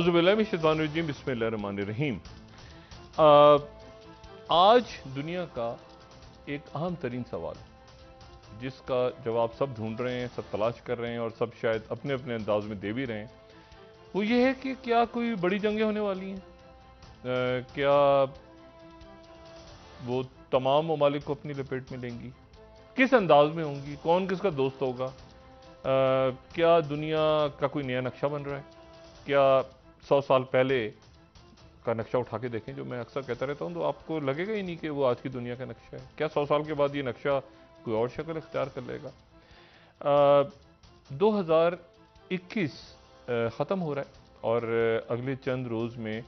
आउज़बिल्लाशानजीम रहीम uh, आज दुनिया का एक अहम तरीन सवाल जिसका जवाब सब ढूंढ रहे हैं सब तलाश कर रहे हैं और सब शायद अपने अपने अंदाज में दे भी रहे हैं वो ये है कि क्या कोई बड़ी जंगें होने वाली हैं uh, क्या वो तमाम ममालिक को अपनी लपेट में लेंगी किस अंदाज में होंगी कौन किसका दोस्त होगा आ, uh, क्या दुनिया का कोई नया नक्शा बन रहा है क्या सौ साल पहले का नक्शा उठा के देखें जो मैं अक्सर कहता रहता हूँ तो आपको लगेगा ही नहीं कि वो आज की दुनिया का नक्शा है क्या सौ साल के बाद ये नक्शा कोई और शक्ल इख्तियार कर लेगा दो हज़ार इक्कीस ख़त्म हो रहा है और अगले चंद रोज़ में आ,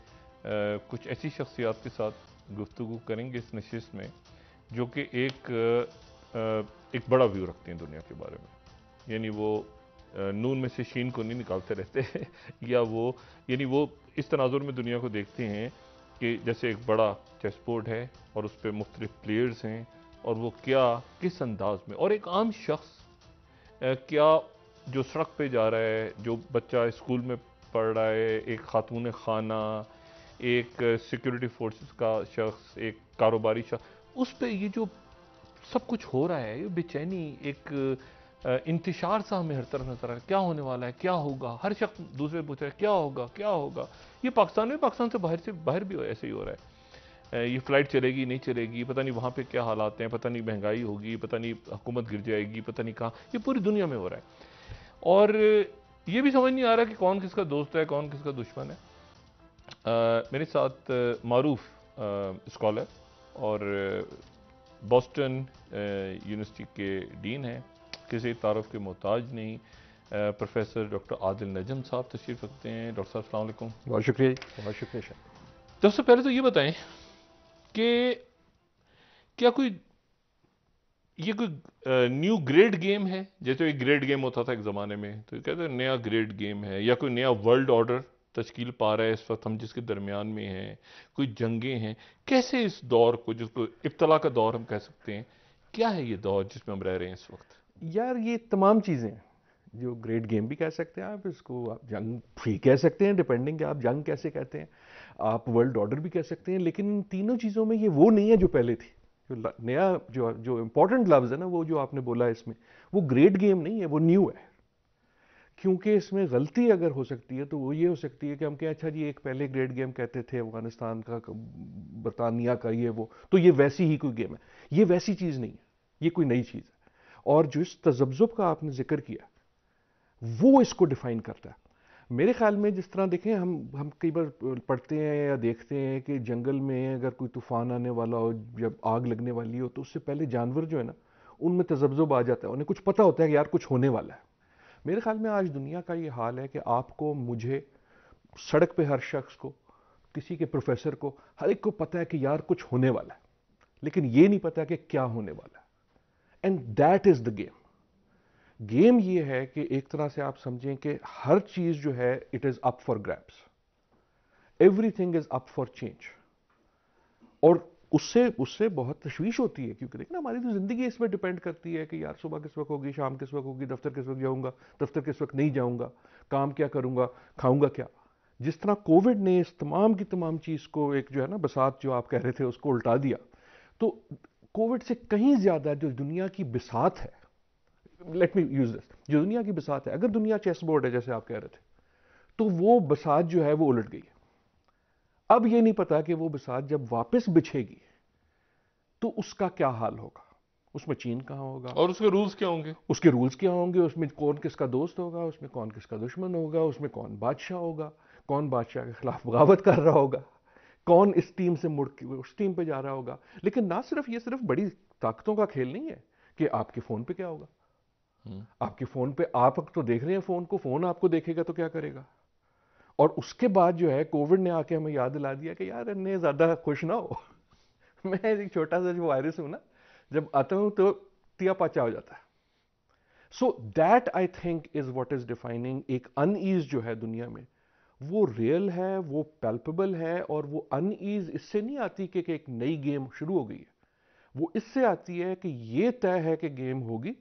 कुछ ऐसी शख्सियात के साथ गुफ्तु करेंगे इस नशस्त में जो कि एक आ, एक बड़ा व्यू रखते हैं दुनिया के बारे में यानी वो नून में से शीन को नहीं निकालते रहते या वो यानी वो इस तनाजुर में दुनिया को देखते हैं कि जैसे एक बड़ा चेस बोर्ड है और उस पर मुख्तलिफ प्लेयर्स हैं और वो क्या किस अंदाज में और एक आम शख्स क्या जो सड़क पे जा रहा है जो बच्चा स्कूल में पढ़ रहा है एक खातून खाना एक सिक्योरिटी फोर्सेस का शख्स एक कारोबारी शख्स उस पर ये जो सब कुछ हो रहा है ये बेचैनी एक इंतशार सा हमें हर तरफ नजर आ रहा है क्या होने वाला है क्या होगा हर शख्स दूसरे पूछ रहा है क्या होगा क्या होगा ये पाकिस्तान में पाकिस्तान से बाहर से बाहर भी ऐसे ही हो रहा है ये फ़्लाइट चलेगी नहीं चलेगी पता नहीं वहाँ पे क्या हालात हैं पता नहीं महंगाई होगी पता नहीं हुकूमत गिर जाएगी पता नहीं कहाँ ये पूरी दुनिया में हो रहा है और ये भी समझ नहीं आ रहा कि कौन किसका दोस्त है कौन किसका दुश्मन है आ, मेरे साथ मरूफ स्कॉलर और बॉस्टन यूनिवर्सिटी के डीन हैं किसी तारफ़ के मोहताज नहीं प्रोफेसर डॉक्टर आदिल नजम साहब तशरीफ़ रखते हैं डॉक्टर साहब अलैक्म बहुत शुक्रिया बहुत शुक्रिया शाह सबसे पहले तो ये बताएं कि क्या कोई ये कोई न्यू ग्रेड गेम है जैसे एक ग्रेड गेम होता था एक ज़माने में तो कहते हैं नया ग्रेड गेम है या कोई नया वर्ल्ड ऑर्डर तश्कील पा रहा है इस वक्त हम जिसके दरमियान में हैं कोई जंगें हैं कैसे इस दौर को जिसको इब्तला का दौर हम कह सकते हैं क्या है ये दौर जिसमें हम रह रहे हैं इस वक्त यार ये तमाम चीज़ें जो ग्रेट गेम भी कह सकते हैं आप इसको आप जंग फ्री कह सकते हैं डिपेंडिंग आप जंग कैसे कहते हैं आप वर्ल्ड ऑर्डर भी कह सकते हैं लेकिन तीनों चीज़ों में ये वो नहीं है जो पहले थी जो नया जो जो इम्पोर्टेंट लफ्ज़ है ना वो जो आपने बोला है इसमें वो ग्रेट गेम नहीं है वो न्यू है क्योंकि इसमें गलती अगर हो सकती है तो वो ये हो सकती है कि हम कहें अच्छा जी एक पहले ग्रेट गेम कहते थे अफगानिस्तान का बरतानिया का ये वो तो ये वैसी ही कोई गेम है ये वैसी चीज़ नहीं है ये कोई नई चीज़ है और जो इस तजब्जुब का आपने जिक्र किया वो इसको डिफाइन करता है मेरे ख्याल में जिस तरह देखें हम हम कई बार पढ़ते हैं या देखते हैं कि जंगल में अगर कोई तूफान आने वाला हो जब आग लगने वाली हो तो उससे पहले जानवर जो है ना उनमें तजब्जुब आ जाता है उन्हें कुछ पता होता है कि यार कुछ होने वाला है मेरे ख्याल में आज दुनिया का ये हाल है कि आपको मुझे सड़क पर हर शख्स को किसी के प्रोफेसर को हर एक को पता है कि यार कुछ होने वाला है लेकिन ये नहीं पता कि क्या होने वाला है and that is the game game ये है कि एक तरह से आप समझें कि हर चीज जो है it is up for grabs everything is up for change और उससे उससे बहुत तशवीश होती है क्योंकि देखना हमारी तो ज़िंदगी इसमें डिपेंड करती है कि यार सुबह किस वक्त होगी शाम किस वक्त होगी दफ्तर किस वक्त जाऊंगा दफ्तर किस वक्त नहीं जाऊंगा काम क्या करूंगा खाऊंगा क्या जिस तरह कोविड ने इस तमाम की तमाम चीज़ को एक जो है ना बसात जो आप कह रहे थे उसको उल्टा दिया तो कोविड से कहीं ज़्यादा जो दुनिया की बिसात है लेट मी यूज दिस जो दुनिया की बिसात है अगर दुनिया चेस बोर्ड है जैसे आप कह रहे थे तो वो बसात जो है वो उलट गई है अब ये नहीं पता कि वो बसात जब वापस बिछेगी तो उसका क्या हाल होगा उसमें चीन कहाँ होगा और उसके रूल्स क्या होंगे उसके रूल्स क्या होंगे उसमें कौन किसका दोस्त होगा उसमें कौन किसका दुश्मन होगा उसमें कौन बादशाह होगा कौन बादशाह के खिलाफ बगावत कर रहा होगा कौन इस टीम से मुड़ के उस टीम पे जा रहा होगा लेकिन ना सिर्फ ये सिर्फ बड़ी ताकतों का खेल नहीं है कि आपके फ़ोन पे क्या होगा हम्म। आपके फ़ोन पे आप तो देख रहे हैं फ़ोन को फ़ोन आपको देखेगा तो क्या करेगा और उसके बाद जो है कोविड ने आके हमें याद दिला दिया कि यार इन्हें ज़्यादा खुश ना हो मैं एक छोटा सा जो वायरस हूं ना जब आता हूं तो तिया पाचा हो जाता है so that I think is what is defining एक अनईज जो है दुनिया में वो रियल है वो पैल्पेबल है और वो अनईज इससे नहीं आती कि, एक नई गेम शुरू हो गई है वो इससे आती है कि ये तय है कि गेम होगी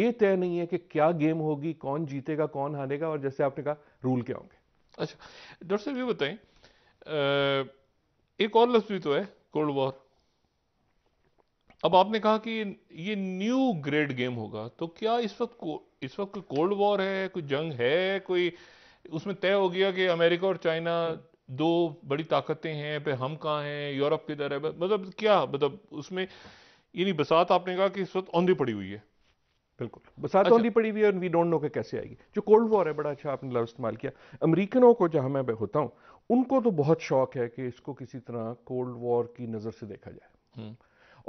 ये तय नहीं है कि क्या गेम होगी कौन जीतेगा कौन हारेगा और जैसे आपने कहा रूल क्या होंगे अच्छा डॉक्टर साहब ये बताएं एक और लफ्ज भी तो है कोल्ड वॉर अब आपने कहा कि ये न्यू ग्रेड गेम होगा तो क्या इस वक्त इस वक्त कोल्ड वॉर है कोई जंग है कोई उसमें तय हो गया कि अमेरिका और चाइना दो बड़ी ताकतें हैं पे हम कहाँ हैं यूरोप किधर है मतलब क्या मतलब उसमें यानी बसात आपने कहा कि इस वक्त औंधी पड़ी हुई है बिल्कुल बसात अच्छा। औंधी पड़ी हुई है वी डोंट नो कि कैसे आएगी जो कोल्ड वॉर है बड़ा अच्छा आपने लव इस्तेमाल किया अमरीकनों को जहाँ मैं होता हूँ उनको तो बहुत शौक है कि इसको किसी तरह कोल्ड वॉर की नज़र से देखा जाए हम्म।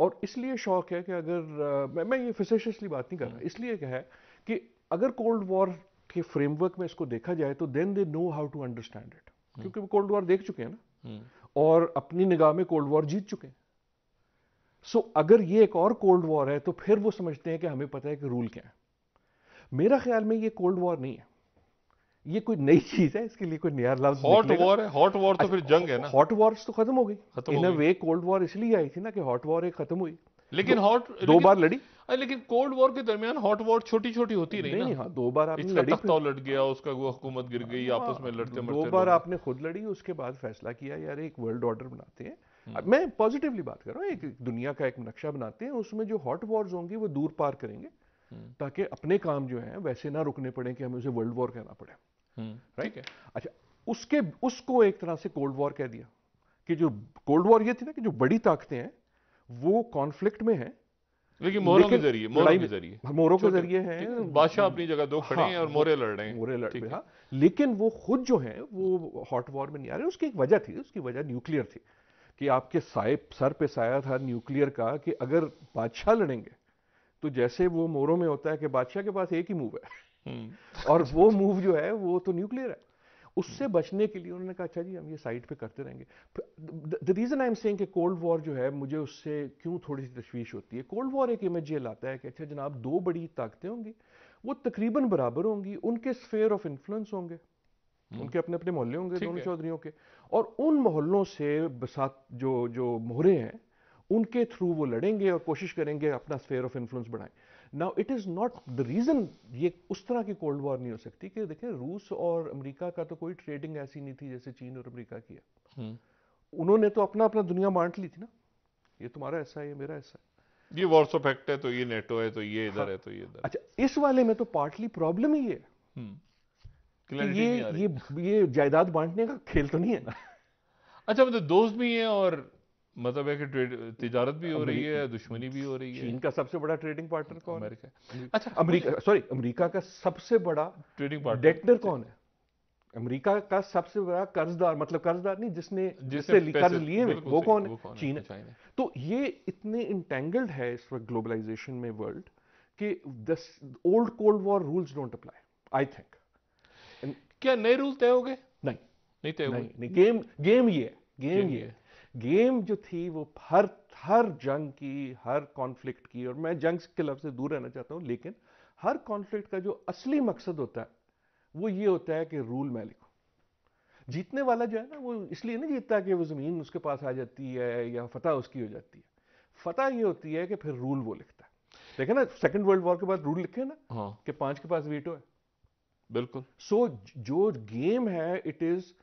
और इसलिए शौक है कि अगर मैं मैं ये फिसेशली बात नहीं कर रहा हम्म। इसलिए क्या है कि अगर कोल्ड वॉर के फ्रेमवर्क में इसको देखा जाए तो then they know how to understand it क्योंकि वो कोल्ड वॉर देख चुके हैं ना हम्म। और अपनी निगाह में कोल्ड वॉर जीत चुके हैं सो so, अगर ये एक और कोल्ड वॉर है तो फिर वो समझते हैं कि हमें पता है कि रूल क्या है मेरा ख्याल में ये कोल्ड वॉर नहीं है ये कोई नई चीज है इसके लिए कोई नया लफ्ज हॉट वॉर है हॉट वॉर तो अच्छा, फिर जंग है ना हॉट वॉर तो खत्म हो गई इन अ वे कोल्ड वॉर इसलिए आई थी ना कि हॉट वॉर एक खत्म हुई लेकिन हॉट दो बार लड़ी लेकिन कोल्ड वॉर के दरमियान हॉट वॉर छोटी छोटी होती रही नहीं, हाँ, दो बार आपने लड़ी तख्ता लड़ गया उसका वो हुकूमत गिर गई हाँ, आपस में लड़ते दो बार आपने खुद लड़ी उसके बाद फैसला किया यार एक वर्ल्ड ऑर्डर बनाते हैं हम्म। मैं पॉजिटिवली बात कर रहा हूँ एक दुनिया का एक नक्शा बनाते हैं उसमें जो हॉट वॉर्स होंगी वो दूर पार करेंगे हम्म। ताकि अपने काम जो है वैसे ना रुकने पड़े कि हमें उसे वर्ल्ड वॉर कहना पड़े राइट हम्म, है अच्छा उसके उसको एक तरह से कोल्ड वॉर कह दिया कि जो कोल्ड वॉर ये थी ना कि जो बड़ी ताकतें हैं वो कॉन्फ्लिक्ट में हैं लेकिन मोरों के जरिए मोरों के जरिए हाँ, मोरों के जरिए हैं बादशाह अपनी जगह दो खड़े हाँ, हैं और मोरे लड़ रहे हैं मोरे लड़ रहे हैं हाँ। लेकिन वो खुद जो है वो हॉट वॉर में नहीं आ रहे उसकी एक वजह थी उसकी वजह न्यूक्लियर थी कि आपके साय सर पे साया था न्यूक्लियर का कि अगर बादशाह लड़ेंगे तो जैसे वो मोरों में होता है कि बादशाह के पास एक ही मूव है हम्म। और वो मूव जो है वो तो न्यूक्लियर है उससे बचने के लिए उन्होंने कहा अच्छा जी हम ये साइड पे करते रहेंगे the reason I am saying कि कोल्ड वॉर जो है मुझे उससे क्यों थोड़ी सी तशवीश होती है कोल्ड वॉर एक इमेज ये लाता है कि अच्छा जनाब दो बड़ी ताकतें होंगी वो तकरीबन बराबर होंगी उनके स्फेयर ऑफ इन्फ्लुएंस होंगे हम्म। उनके अपने अपने मोहल्ले होंगे दोनों चौधरीों के और उन मोहल्लों से बसात जो जो मोहरे हैं उनके थ्रू वो लड़ेंगे और कोशिश करेंगे अपना स्फेयर ऑफ इन्फ्लुएंस बढ़ाएं now it is not the reason ये उस तरह की कोल्ड वॉर नहीं हो सकती कि देखें रूस और अमेरिका का तो कोई ट्रेडिंग ऐसी नहीं थी जैसे चीन और अमेरिका की है हम्म। उन्होंने तो अपना अपना दुनिया बांट ली थी ना ये तुम्हारा ऐसा है ये मेरा ऐसा है ये ऑफ एक्ट है तो ये नेटो है तो ये इधर हाँ, है तो ये इधर अच्छा इस वाले में तो पार्टली प्रॉब्लम ही है हम्म। ये ये ये जायदाद बांटने का खेल तो नहीं है ना अच्छा मतलब दोस्त भी है और मतलब है कि तजारत भी हो रही है दुश्मनी भी हो रही है चीन का सबसे बड़ा ट्रेडिंग पार्टनर कौन अमेरिका अच्छा अमेरिका सॉरी अमेरिका का सबसे बड़ा ट्रेडिंग पार्टनर डेटनर कौन है अमेरिका का सबसे बड़ा कर्जदार मतलब कर्जदार नहीं जिसने जिससे कर्ज लिए हुए वो कौन है चीन है अच्छा, तो ये इतने इंटेंगल्ड है इस वक्त ग्लोबलाइजेशन में वर्ल्ड कि this old cold war rules don't apply I think क्या नए रूल तय हो गए नहीं नहीं तय हो गए गेम गेम ये गेम ये है गेम जो थी वो हर हर जंग की हर कॉन्फ्लिक्ट की और मैं जंग के लफ्ज़ से दूर रहना चाहता हूँ लेकिन हर कॉन्फ्लिक्ट का जो असली मकसद होता है वो ये होता है कि रूल मैं लिखूं जीतने वाला जो है ना वो इसलिए नहीं जीतता कि वो ज़मीन उसके पास आ जाती है या फतह उसकी हो जाती है फतह ये होती है कि फिर रूल वो लिखता है देखे ना सेकेंड वर्ल्ड वॉर के बाद रूल लिखे ना हाँ। कि पांच के पास वीटो है बिल्कुल सो so, जो गेम है इट इज़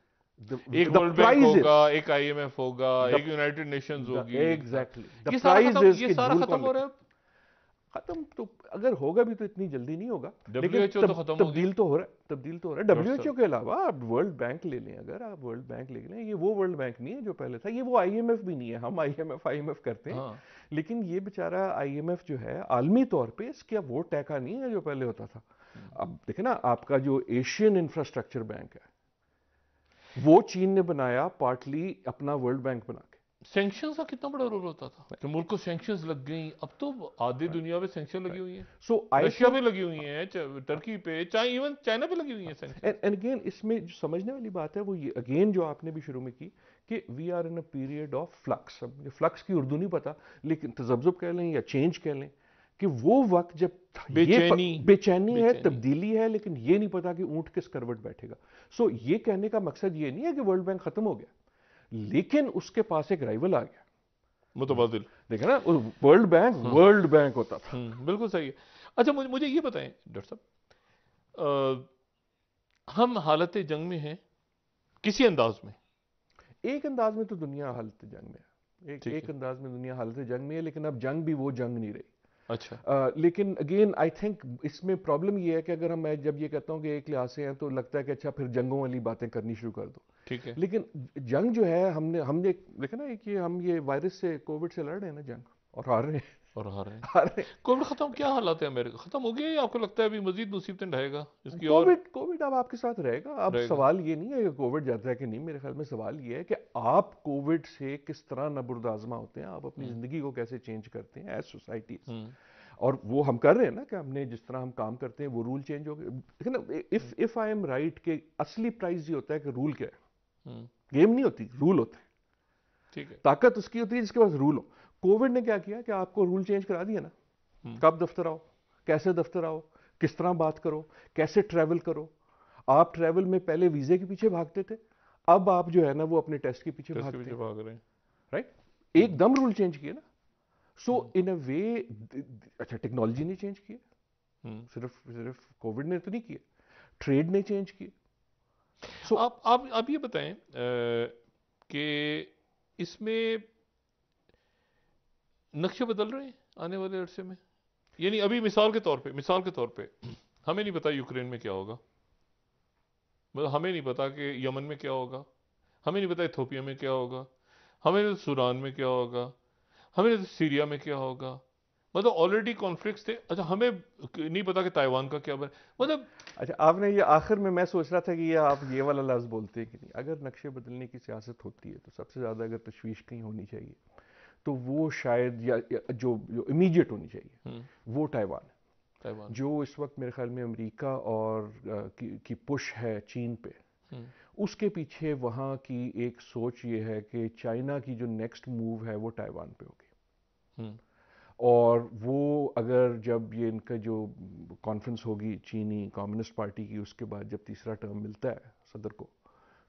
एक वर्ल्ड बैंक होगा एक आईएमएफ होगा एक यूनाइटेड नेशन होगी एग्जैक्टली ये सारा खत्म हो रहा है खत्म तो अगर होगा भी तो इतनी जल्दी नहीं होगा लेकिन तो खत्म तब्दील तो हो रहा है तब्दील तो हो रहा है डब्ल्यू के अलावा आप वर्ल्ड बैंक ले लें अगर आप वर्ल्ड बैंक ले लें ये वो वर्ल्ड बैंक नहीं है जो पहले था ये वो आईएमएफ भी नहीं है हम आईएमएफ आईएमएफ करते हैं हाँ। लेकिन ये बेचारा आईएमएफ जो है आलमी तौर पर इसका वो टैका नहीं है जो पहले होता था हम्म। अब देखे ना आपका जो एशियन इंफ्रास्ट्रक्चर बैंक है वो चीन ने बनाया पार्टली अपना वर्ल्ड बैंक बना के सेंक्शन का कितना बड़ा रोल होता था कि तो मुल्क को सेंक्शन लग गई अब तो आधी दुनिया में सेंक्शन लगी हुई है सो so, रशिया पे लगी हुई है टर्की पे चाहे इवन चाइना पे लगी हुई है एंड अगेन इसमें जो समझने वाली बात है वो ये अगेन जो आपने भी शुरू में की कि we are in a period of flux flux की उर्दू नहीं पता लेकिन तजब्जुब कह लें या चेंज कह लें कि वो वक्त जब बेचैनी बेचैनी है तब्दीली है लेकिन ये नहीं पता कि ऊंट किस करवट बैठेगा सो so, ये कहने का मकसद ये नहीं है कि वर्ल्ड बैंक खत्म हो गया लेकिन उसके पास एक राइवल आ गया मुतबादिल देखा ना वर्ल्ड बैंक वर्ल्ड बैंक होता था हम्म, बिल्कुल सही है अच्छा मुझे मुझे ये बताएं डॉक्टर साहब हम हालत जंग में हैं किसी अंदाज में एक अंदाज में तो दुनिया हालत जंग में है एक, एक अंदाज में दुनिया हालत जंग में है लेकिन अब जंग भी वो जंग नहीं रही अच्छा आ, लेकिन अगेन आई थिंक इसमें प्रॉब्लम ये है कि अगर हम मैं जब ये कहता हूँ कि एक लिहाज से हैं तो लगता है कि अच्छा फिर जंगों वाली बातें करनी शुरू कर दो ठीक है लेकिन जंग जो है हमने हमने देखा ना कि हम ये वायरस से कोविड से लड़ रहे हैं ना जंग और हार रहे हैं और हार रहे कोविड खत्म क्या हालात है अमेरिका खत्म हो गया या आपको लगता है अभी मजीद मुसीबतें रहेगा इसकी कोविड कोविड अब आपके साथ रहेगा अब सवाल ये नहीं है कि कोविड जाता है कि नहीं मेरे ख्याल में सवाल ये है कि आप कोविड से किस तरह नबरदाजमा होते हैं आप अपनी हम्म। जिंदगी को कैसे चेंज करते हैं एज सोसाइटी हम्म। और वो हम कर रहे हैं ना कि हमने जिस तरह हम काम करते हैं वो रूल चेंज हो गए लेकिन if if I am right के असली प्राइस ये होता है कि रूल क्या है गेम हम्म। नहीं होती रूल होता है ठीक है ताकत उसकी होती है जिसके पास रूल हो कोविड ने क्या किया कि आपको रूल चेंज करा दिया ना हम्म। कब दफ्तर आओ कैसे दफ्तर आओ किस तरह बात करो कैसे ट्रैवल करो आप ट्रैवल में पहले वीज़े के पीछे भागते थे अब आप जो है ना वो अपने टेस्ट के पीछे भागते पीछे भाग रहे हैं राइट एकदम रूल चेंज किए ना सो इन अ वे अच्छा टेक्नोलॉजी ने चेंज किया हम्म। सिर्फ सिर्फ कोविड ने तो नहीं किया ट्रेड ने चेंज किया सो so, आप आप आप ये बताएं कि इसमें नक्शे बदल रहे हैं आने वाले अरसे में यानी अभी मिसाल के तौर पे मिसाल के तौर पे हमें नहीं पता यूक्रेन में क्या होगा मतलब हमें नहीं पता कि यमन में क्या होगा हमें नहीं पता इथोपिया में क्या होगा हमें नहीं सूडान में क्या होगा हमें नहीं सीरिया में क्या होगा मतलब ऑलरेडी कॉन्फ्लिक्ट थे अच्छा हमें नहीं पता कि ताइवान का क्या बने मतलब अच्छा आपने ये आखिर में मैं सोच रहा था कि ये आप ये वाला लफ्ज़ बोलते हैं कि नहीं अगर नक्शे बदलने की सियासत होती है तो सबसे ज़्यादा अगर तशवीश कहीं होनी चाहिए तो वो शायद या, या जो, जो इमीडिएट होनी चाहिए हम्म। वो ताइवान है जो इस वक्त मेरे ख्याल में अमेरिका और की, की पुश है चीन पे हम्म। उसके पीछे वहाँ की एक सोच ये है कि चाइना की जो नेक्स्ट मूव है वो ताइवान पे होगी हम्म। और वो अगर जब ये इनका जो कॉन्फ्रेंस होगी चीनी कम्युनिस्ट पार्टी की उसके बाद जब तीसरा टर्म मिलता है सदर को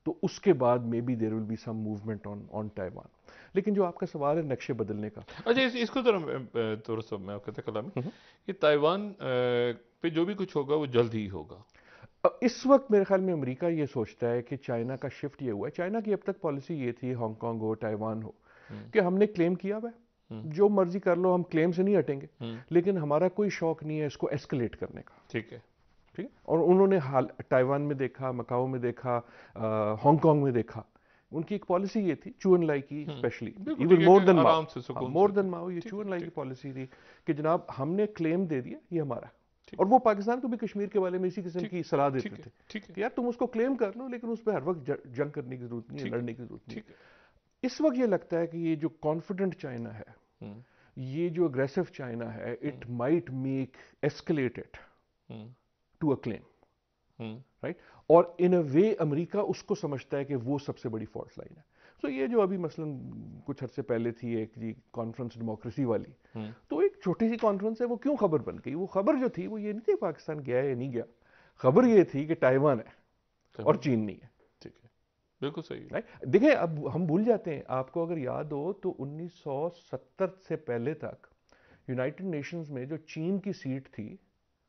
तो उसके बाद maybe there will be some movement on on Taiwan लेकिन जो आपका सवाल है नक्शे बदलने का अच्छा इस, इसको तो तौर से मैं कहता कलामी हम्म। कि ताइवान पे जो भी कुछ होगा वो जल्द ही होगा इस वक्त मेरे ख्याल में अमेरिका ये सोचता है कि चाइना का शिफ्ट ये हुआ है चाइना की अब तक पॉलिसी ये थी हांगकॉन्ग हो ताइवान हो हम्म। कि हमने क्लेम किया हुआ हम्म। जो मर्जी कर लो हम क्लेम से नहीं हटेंगे लेकिन हमारा कोई शौक नहीं है इसको एस्केलेट करने का ठीक है ठीक है और उन्होंने हाल ताइवान में देखा मकाओ में देखा हांगकॉन्ग में देखा उनकी एक पॉलिसी ये थी चून लाई की specially even more than Mao more than हाँ, माओ ये चून लाई की पॉलिसी थी कि जनाब हमने क्लेम दे दिया ये हमारा और वो पाकिस्तान को भी कश्मीर के बारे में इसी किस्म की सलाह देते थे कि यार तुम उसको क्लेम कर लो लेकिन उस पर हर वक्त जंग करने की जरूरत नहीं है लड़ने की जरूरत नहीं इस वक्त ये लगता है कि ये जो कॉन्फिडेंट चाइना है हम्म। ये जो अग्रेसिव चाइना है it might make escalated to a claim right hmm. और इन अ वे अमेरिका उसको समझता है कि वो सबसे बड़ी फॉल्ट लाइन है सो so ये जो अभी मसलन कुछ हद से पहले थी एक जी कॉन्फ्रेंस डेमोक्रेसी वाली hmm. तो एक छोटी सी कॉन्फ्रेंस है वो क्यों खबर बन गई वो खबर जो थी वो ये नहीं थी पाकिस्तान गया है या नहीं गया खबर ये थी कि ताइवान है और चीन नहीं है ठीक है बिल्कुल सही राइट देखें अब हम भूल जाते हैं आपको अगर याद हो तो उन्नीस से पहले तक यूनाइटेड नेशंस में जो चीन की सीट थी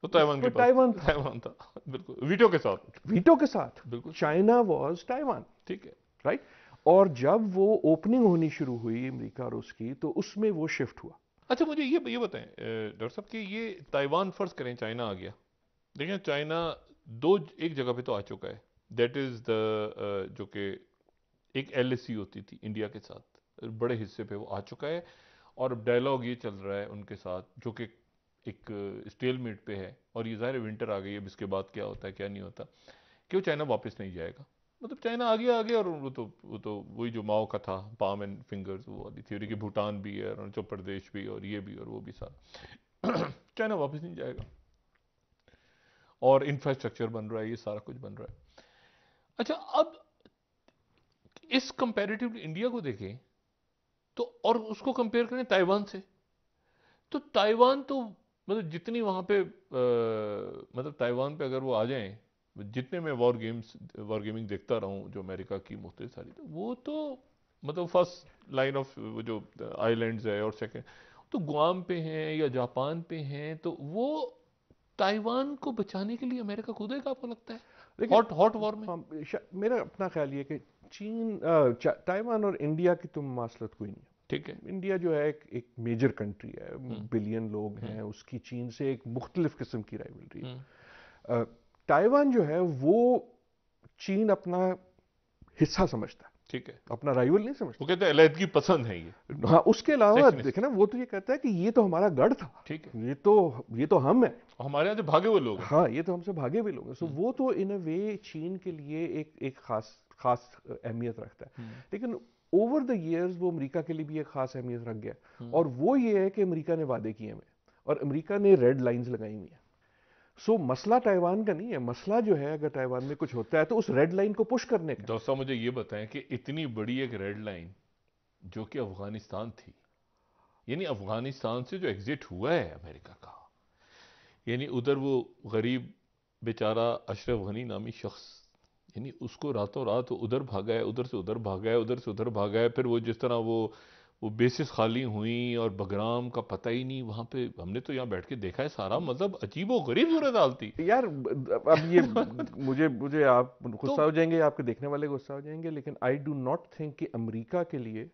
तो ताइवान के ताइवान ताइवान था बिल्कुल वीटो के साथ वीटो के साथ बिल्कुल चाइना वॉज ताइवान ठीक है राइट और जब वो ओपनिंग होनी शुरू हुई अमेरिका और उसकी तो उसमें वो शिफ्ट हुआ अच्छा मुझे ये ये बताएं डॉक्टर साहब कि ये ताइवान फर्ज करें चाइना आ गया देखिए चाइना दो एक जगह पे तो आ चुका है दैट इज़ द जो कि एक एल e होती थी इंडिया के साथ बड़े हिस्से पे वो आ चुका है और अब डायलॉग ये चल रहा है उनके साथ जो कि एक स्टेल मेट पर है और ये ज़ाहिर विंटर आ गई अब इसके बाद क्या होता है क्या नहीं होता क्यों चाइना वापस नहीं जाएगा मतलब चाइना आगे आगे और वो तो वो तो वही जो माओ का था पाम एंड फिंगर्स वो वाली थ्योरी कि भूटान भी है अरुणाचल प्रदेश भी और ये भी और वो भी सारा चाइना वापस नहीं जाएगा और इंफ्रास्ट्रक्चर बन रहा है ये सारा कुछ बन रहा है अच्छा अब इस कंपैरेटिवली इंडिया को देखें तो और उसको कंपेयर करें ताइवान से तो ताइवान तो मतलब जितनी वहाँ पे आ, मतलब ताइवान पे अगर वो आ जाएं जितने मैं वॉर गेम्स वॉर गेमिंग देखता रहा हूँ जो अमेरिका की मुख्तलिफ सारी तो वो तो मतलब फर्स्ट लाइन ऑफ जो आइलैंड्स है और सेकेंड तो गुआम पे हैं या जापान पे हैं तो वो ताइवान को बचाने के लिए अमेरिका कूदेगा आपको लगता है हॉट हॉट वॉर में मेरा अपना ख्याल ये कि चीन ताइवान और इंडिया की तुम मासलत कोई नहीं ठीक है इंडिया जो है एक, एक मेजर कंट्री है बिलियन हम्म। लोग हम्म। हैं उसकी चीन से एक मुख्तलिफ किस्म की राइवलरी है हम्म। ताइवान जो है वो चीन अपना हिस्सा समझता है ठीक है अपना राइवल नहीं समझता वो कहते हैं की पसंद है ये हाँ उसके अलावा देखे ना वो तो ये कहता है कि ये तो हमारा गढ़ था ठीक है ये तो ये तो हम है हमारे यहाँ से भागे हुए लोग हाँ ये तो हमसे भागे हुए लोग हैं सो वो तो इन अ वे चीन के लिए एक एक खास खास अहमियत रखता है लेकिन ओवर द ईयर्स वो अमेरिका के लिए भी एक खास अहमियत रख गया हम्म। और वो ये है कि अमेरिका ने वादे किए हमें और अमेरिका ने रेड लाइंस लगाई हुई है सो so, मसला ताइवान का नहीं है मसला जो है अगर ताइवान में कुछ होता है तो उस रेड लाइन को पुश करने का दोस्तों मुझे ये बताएं कि इतनी बड़ी एक रेड लाइन जो कि अफगानिस्तान थी यानी अफगानिस्तान से जो एग्जिट हुआ है अमेरिका का यानी उधर वो गरीब बेचारा अशरफ गनी नामी शख्स यानी उसको रातों रात उधर भागा है उधर से उधर भागा है उधर से उधर भागा है फिर वो जिस तरह वो वो बेसिस खाली हुई और बगराम का पता ही नहीं वहाँ पे हमने तो यहाँ बैठ के देखा है सारा मतलब अजीब और गरीब सूरत हाल थी यार अब ये मुझे मुझे आप गुस्सा तो, हो जाएंगे आपके देखने वाले गुस्सा हो जाएंगे लेकिन आई डू नॉट थिंक कि अमेरिका के लिए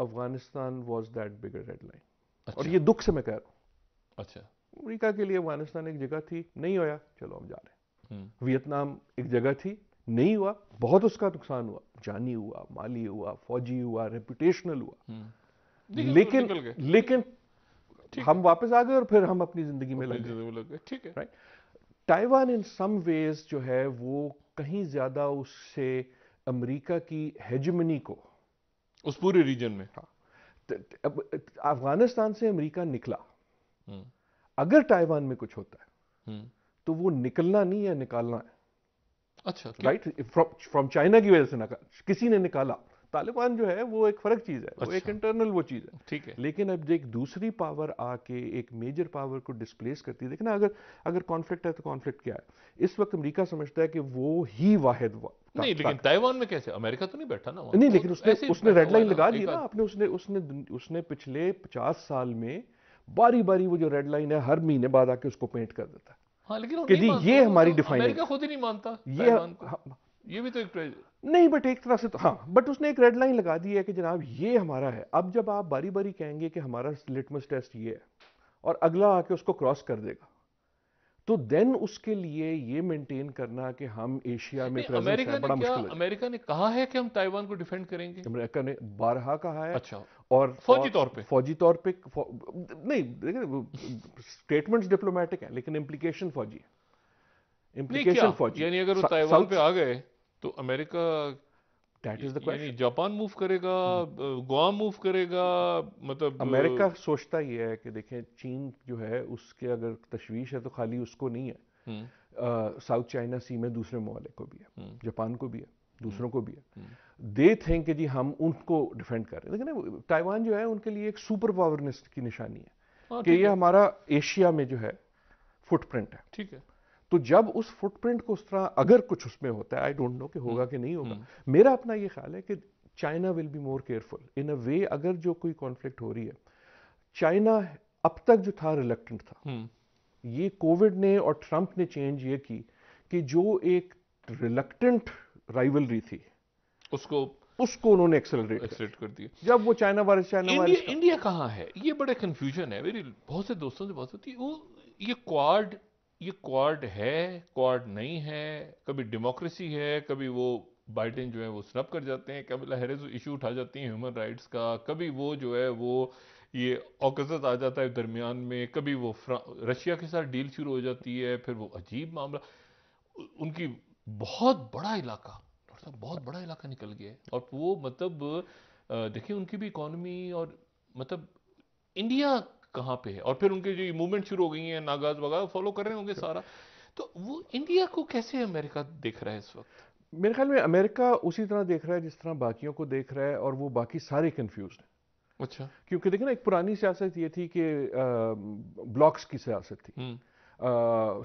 Afghanistan was that bigger headline line और अच्छा। ये दुख से मैं कह रहा हूँ अच्छा अमरीका के लिए अफगानिस्तान एक जगह थी नहीं होया चलो हम जा रहे हैं हम्म। वियतनाम एक जगह थी नहीं हुआ बहुत उसका नुकसान हुआ जानी हुआ माली हुआ फौजी हुआ रेपुटेशनल हुआ हम्म। तो लेकिन लेकिन हम वापस आ गए और फिर हम अपनी जिंदगी में लग गए ठीक है right Taiwan in some ways जो है वो कहीं ज्यादा उससे अमेरिका की हेजमनी को उस पूरे रीजन में हाँ अफगानिस्तान से अमेरिका निकला हम्म। अगर ताइवान में कुछ होता है हम्म। तो वो निकलना नहीं है निकालना है अच्छा राइट फ्रॉम फ्रॉम चाइना की वजह से ना किसी ने निकाला तालिबान जो है वो एक फर्क चीज़ है अच्छा। वो एक इंटरनल अच्छा। वो चीज़ है ठीक है लेकिन अब एक दूसरी पावर आके एक मेजर पावर को डिस्प्लेस करती है देखना अगर अगर कॉन्फ्लिक्ट है तो कॉन्फ्लिक्ट क्या है इस वक्त अमेरिका समझता है कि वो ही वाहिद वा, नहीं लेकिन ताइवान में कैसे अमेरिका तो नहीं बैठा ना नहीं लेकिन उसने उसने रेड लाइन लगा दी ना आपने उसने उसने उसने पिछले पचास साल में बारी बारी वो जो रेड लाइन है हर महीने बाद आके उसको पेंट कर देता है हाँ, लेकिन कि जी ये हमारी डिफाइन तो खुद ही नहीं मानता ये ये भी तो एक नहीं बट एक तरह से तो हाँ बट उसने एक रेड लाइन लगा दी है कि जनाब ये हमारा है अब जब आप बारी बारी कहेंगे कि हमारा लिटमस टेस्ट ये है और अगला आके उसको क्रॉस कर देगा तो देन उसके लिए ये मेंटेन करना कि हम एशिया में अमेरिका ने बड़ा क्या अमेरिका ने कहा है कि हम ताइवान को डिफेंड करेंगे अमेरिका ने बारहा कहा है अच्छा और फौजी तौर पे फौजी तौर पे फौ, नहीं देखिए स्टेटमेंट्स डिप्लोमेटिक हैं लेकिन इम्प्लीकेशन फौजी है इम्प्लीकेशन फौजी यानी अगर वो ताइवान पे आ गए तो America that is the question Japan move करेगा hmm. गोवा मूव करेगा मतलब अमेरिका सोचता ही है कि देखें चीन जो है उसके अगर तशवीश है तो खाली उसको नहीं है hmm. साउथ चाइना सी में दूसरे ममालिक को भी है hmm. जापान को भी है दूसरों को भी है दे थिंक जी हम उनको डिफेंड कर रहे हैं लेकिन ताइवान जो है उनके लिए एक सुपर पावर की निशानी है हाँ, कि ये हमारा एशिया में जो है फुटप्रिंट है ठीक है तो जब उस फुटप्रिंट को उस तरह अगर कुछ उसमें होता है आई डोंट नो कि हम्म, होगा कि नहीं होगा हम्म। मेरा अपना ये ख्याल है कि China will be more careful in a way अगर जो कोई कॉन्फ्लिक्ट हो रही है चाइना अब तक जो था रिलेक्टेंट था हम्म। ये कोविड ने और ट्रंप ने चेंज ये की कि जो एक रिलेक्टेंट राइवलरी थी उसको उसको उन्होंने एक्सेलरेट एक्सेलरेट कर दिया जब वो China virus China virus India, कहां कहाँ है ये बड़े कंफ्यूजन है मेरी बहुत से दोस्तों से बात होती है वो ये क्वाड ये क्वाड है क्वाड नहीं है कभी डेमोक्रेसी है कभी वो बाइडेन जो है वो स्नप कर जाते हैं कमला हैरिस इशू उठा जाती हैं ह्यूमन राइट्स का कभी वो जो है वो ये औकजत आ जाता है दरमियान में कभी वो रशिया के साथ डील शुरू हो जाती है फिर वो अजीब मामला उनकी बहुत बड़ा इलाका डॉक्टर साहब बहुत बड़ा इलाका निकल गया है और वो मतलब देखिए उनकी भी इकॉनमी और मतलब इंडिया कहाँ पे है और फिर उनके जो मूवमेंट शुरू हो गई है नागाज वगैरह फॉलो कर रहे होंगे सारा तो वो इंडिया को कैसे अमेरिका देख रहा है इस वक्त मेरे ख्याल में अमेरिका उसी तरह देख रहा है जिस तरह बाकियों को देख रहा है और वो बाकी सारे कंफ्यूज हैं अच्छा क्योंकि देखिए ना एक पुरानी सियासत ये थी कि ब्लॉक्स की सियासत थी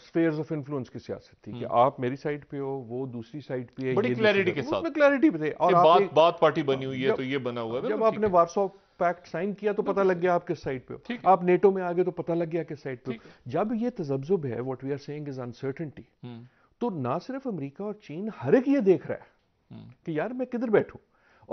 स्पेयर्स ऑफ इन्फ्लुएंस की सियासत थी कि हम्म। आप मेरी साइड पे हो वो दूसरी साइड पे है बड़ी क्लैरिटी के साथ क्लैरिटी पे थे और बात, बात पार्टी बनी हुई है तो ये बना हुआ है जब आपने वार्सो पैक्ट साइन किया तो पता लग गया आप किस साइड पे हो आप नेटो में आ गए तो पता लग गया किस साइड पे हो जब ये तजब्जुब है what we are saying is uncertainty तो ना सिर्फ अमेरिका और चीन हर एक ये देख रहा है हम्म। कि यार मैं किधर बैठूं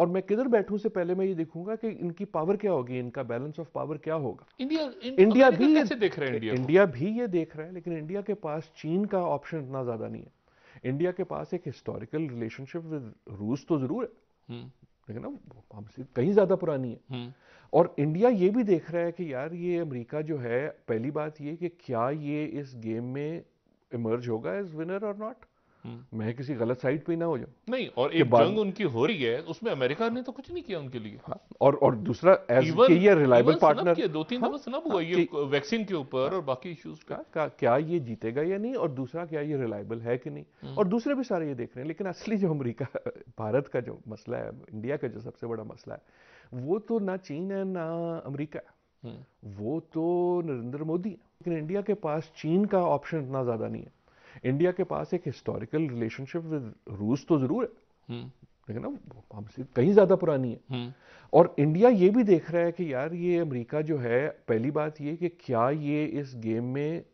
और मैं किधर बैठूं से पहले मैं ये देखूंगा कि इनकी पावर क्या होगी इनका बैलेंस ऑफ पावर क्या होगा इंडिया इन, इंडिया भी ये देख रहा है इंडिया, इंडिया भी ये देख रहा है लेकिन इंडिया के पास चीन का ऑप्शन इतना ज्यादा नहीं है इंडिया के पास एक हिस्टोरिकल रिलेशनशिप विद रूस तो जरूर है हम्म। लेकिन हमसे कहीं ज़्यादा पुरानी है हम्म। और इंडिया ये भी देख रहा है कि यार ये अमेरिका जो है पहली बात ये कि क्या ये इस गेम में इमर्ज होगा एज विनर और नॉट मैं किसी गलत साइड पे ही ना हो जाऊं नहीं और एक जंग उनकी हो रही है उसमें अमेरिका ने तो कुछ नहीं किया उनके लिए हाँ, और और दूसरा ये रिलायबल पार्टनर दो तीन हाँ, दफा सुना हुआ हाँ, ये वैक्सीन के ऊपर और बाकी इश्यूज का क्या ये जीतेगा या नहीं और दूसरा क्या ये रिलायबल है कि नहीं हम्म। और दूसरे भी सारे ये देख रहे हैं लेकिन असली जो अमरीका भारत का जो मसला है इंडिया का जो सबसे बड़ा मसला है वो तो ना चीन है ना अमरीका हम्म। वो तो नरेंद्र मोदी है लेकिन इंडिया के पास चीन का ऑप्शन इतना ज़्यादा नहीं है इंडिया के पास एक हिस्टोरिकल रिलेशनशिप विद रूस तो जरूर है हम्म। लेकिन ना हमसे कहीं ज्यादा पुरानी है हम्म। और इंडिया ये भी देख रहा है कि यार ये अमेरिका जो है पहली बात ये कि क्या ये इस गेम में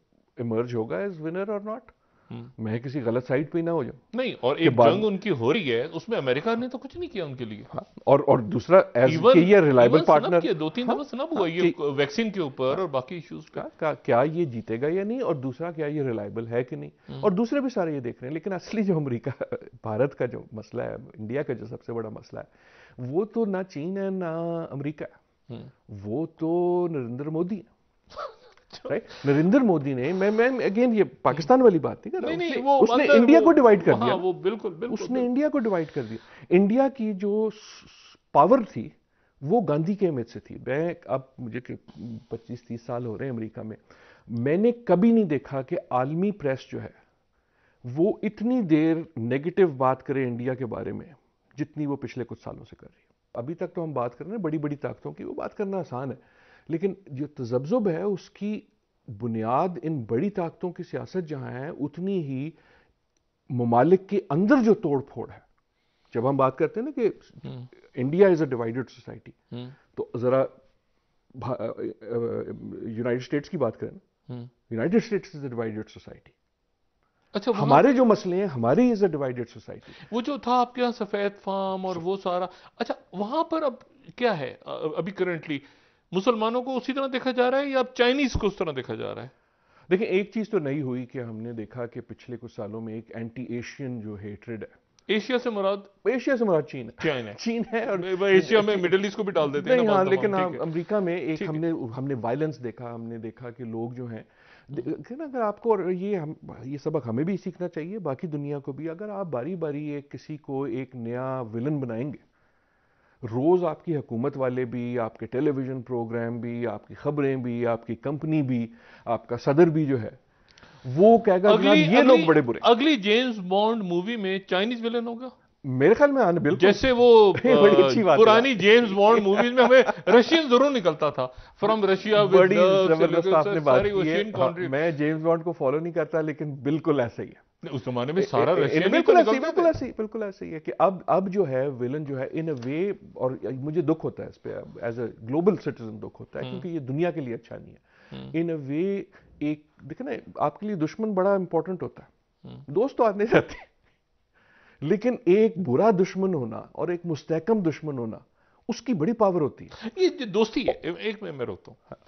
इमर्ज होगा एज विनर और नॉट मैं किसी गलत साइड पे ही ना हो जाऊं नहीं और एक जंग उनकी हो रही है उसमें अमेरिका ने तो कुछ नहीं किया उनके लिए हाँ, और और दूसरा ये रिलायबल पार्टनर दो तीन दफा सुना हुआ हाँ, ये वैक्सीन के ऊपर और बाकी इश्यूज का क्या ये जीतेगा या नहीं और दूसरा क्या ये रिलायबल है कि नहीं हम्म। और दूसरे भी सारे ये देख रहे हैं लेकिन असली जो अमरीका भारत का जो मसला है इंडिया का जो सबसे बड़ा मसला है वो तो ना चीन है ना अमरीका हम्म। वो तो नरेंद्र मोदी है राइट नरेंद्र मोदी ने मैं मैं अगेन ये पाकिस्तान वाली बात नहीं मतलब कर रहा नहीं, नहीं, उसने इंडिया को डिवाइड कर दिया वो बिल्कुल, बिल्कुल उसने इंडिया को डिवाइड कर दिया इंडिया की जो पावर थी वो गांधी के अहमियत से थी मैं अब मुझे पच्चीस तीस साल हो रहे हैं अमेरिका में मैंने कभी नहीं देखा कि आलमी प्रेस जो है वो इतनी देर नेगेटिव बात करे इंडिया के बारे में जितनी वो पिछले कुछ सालों से कर रही है अभी तक तो हम बात कर रहे हैं बड़ी बड़ी ताकतों की वो बात करना आसान है लेकिन जो तजब्जुब है उसकी बुनियाद इन बड़ी ताकतों की सियासत जहां है उतनी ही ममालिक के अंदर जो तोड़ फोड़ है जब हम बात करते हैं ना कि इंडिया हम्म। हम्म। तो इज अ डिवाइडेड सोसाइटी तो जरा यूनाइटेड स्टेट्स की बात करें United States is a divided society अच्छा हमारे जो मसले हैं हमारी इज अ डिवाइडेड सोसाइटी वो जो था आपके यहाँ सफेद फार्म और वो सारा अच्छा वहां पर अब क्या है अभी करंटली मुसलमानों को उसी तरह देखा जा रहा है या अब चाइनीज को उस तरह देखा जा रहा है देखिए एक चीज़ तो नहीं हुई कि हमने देखा कि पिछले कुछ सालों में एक एंटी एशियन जो हेट्रेड है एशिया से मुराद एशिया से मुराद चीन चीन है चीन है और एशिया में मिडिल ईस्ट को भी डाल देते हैं हाँ, लेकिन हाँ, अमेरिका में एक हमने हमने वायलेंस देखा हमने देखा कि लोग जो हैं ना अगर आपको और ये हम ये सबक हमें भी सीखना चाहिए बाकी दुनिया को भी अगर आप बारी बारी एक किसी को एक नया विलन बनाएंगे रोज़ आपकी हुकूमत वाले भी आपके टेलीविज़न प्रोग्राम भी आपकी ख़बरें भी आपकी कंपनी भी आपका सदर भी जो है वो कहेगा अगली, ये लोग बड़े बुरे अगली जेम्स बॉन्ड मूवी में चाइनीज विलन होगा मेरे ख्याल में आने बिल्कुल जैसे वो बड़ी अच्छी बात पुरानी जेम्स बॉन्ड मूवीज में हमें रशियन जरूर निकलता था फ्रॉम रशिया बड़ी जबरदस्त आपने बात की है हाँ, मैं जेम्स बॉन्ड को फॉलो नहीं करता लेकिन बिल्कुल ऐसा ही है उस जमाने में सारा रशिया बिल्कुल ऐसे बिल्कुल ऐसे बिल्कुल ऐसे ही है कि अब अब जो है विलन जो है इन अ वे और मुझे दुख होता है इस पे एज अ ग्लोबल सिटीजन दुख होता है हम्म। क्योंकि ये दुनिया के लिए अच्छा नहीं है इन अ वे एक देखे ना आपके लिए दुश्मन बड़ा इंपॉर्टेंट होता है हम्म। दोस्त तो आते जाते लेकिन एक बुरा दुश्मन होना और एक मुस्तकम दुश्मन होना उसकी बड़ी पावर होती है ये दोस्ती है एक मैं रोकता हूँ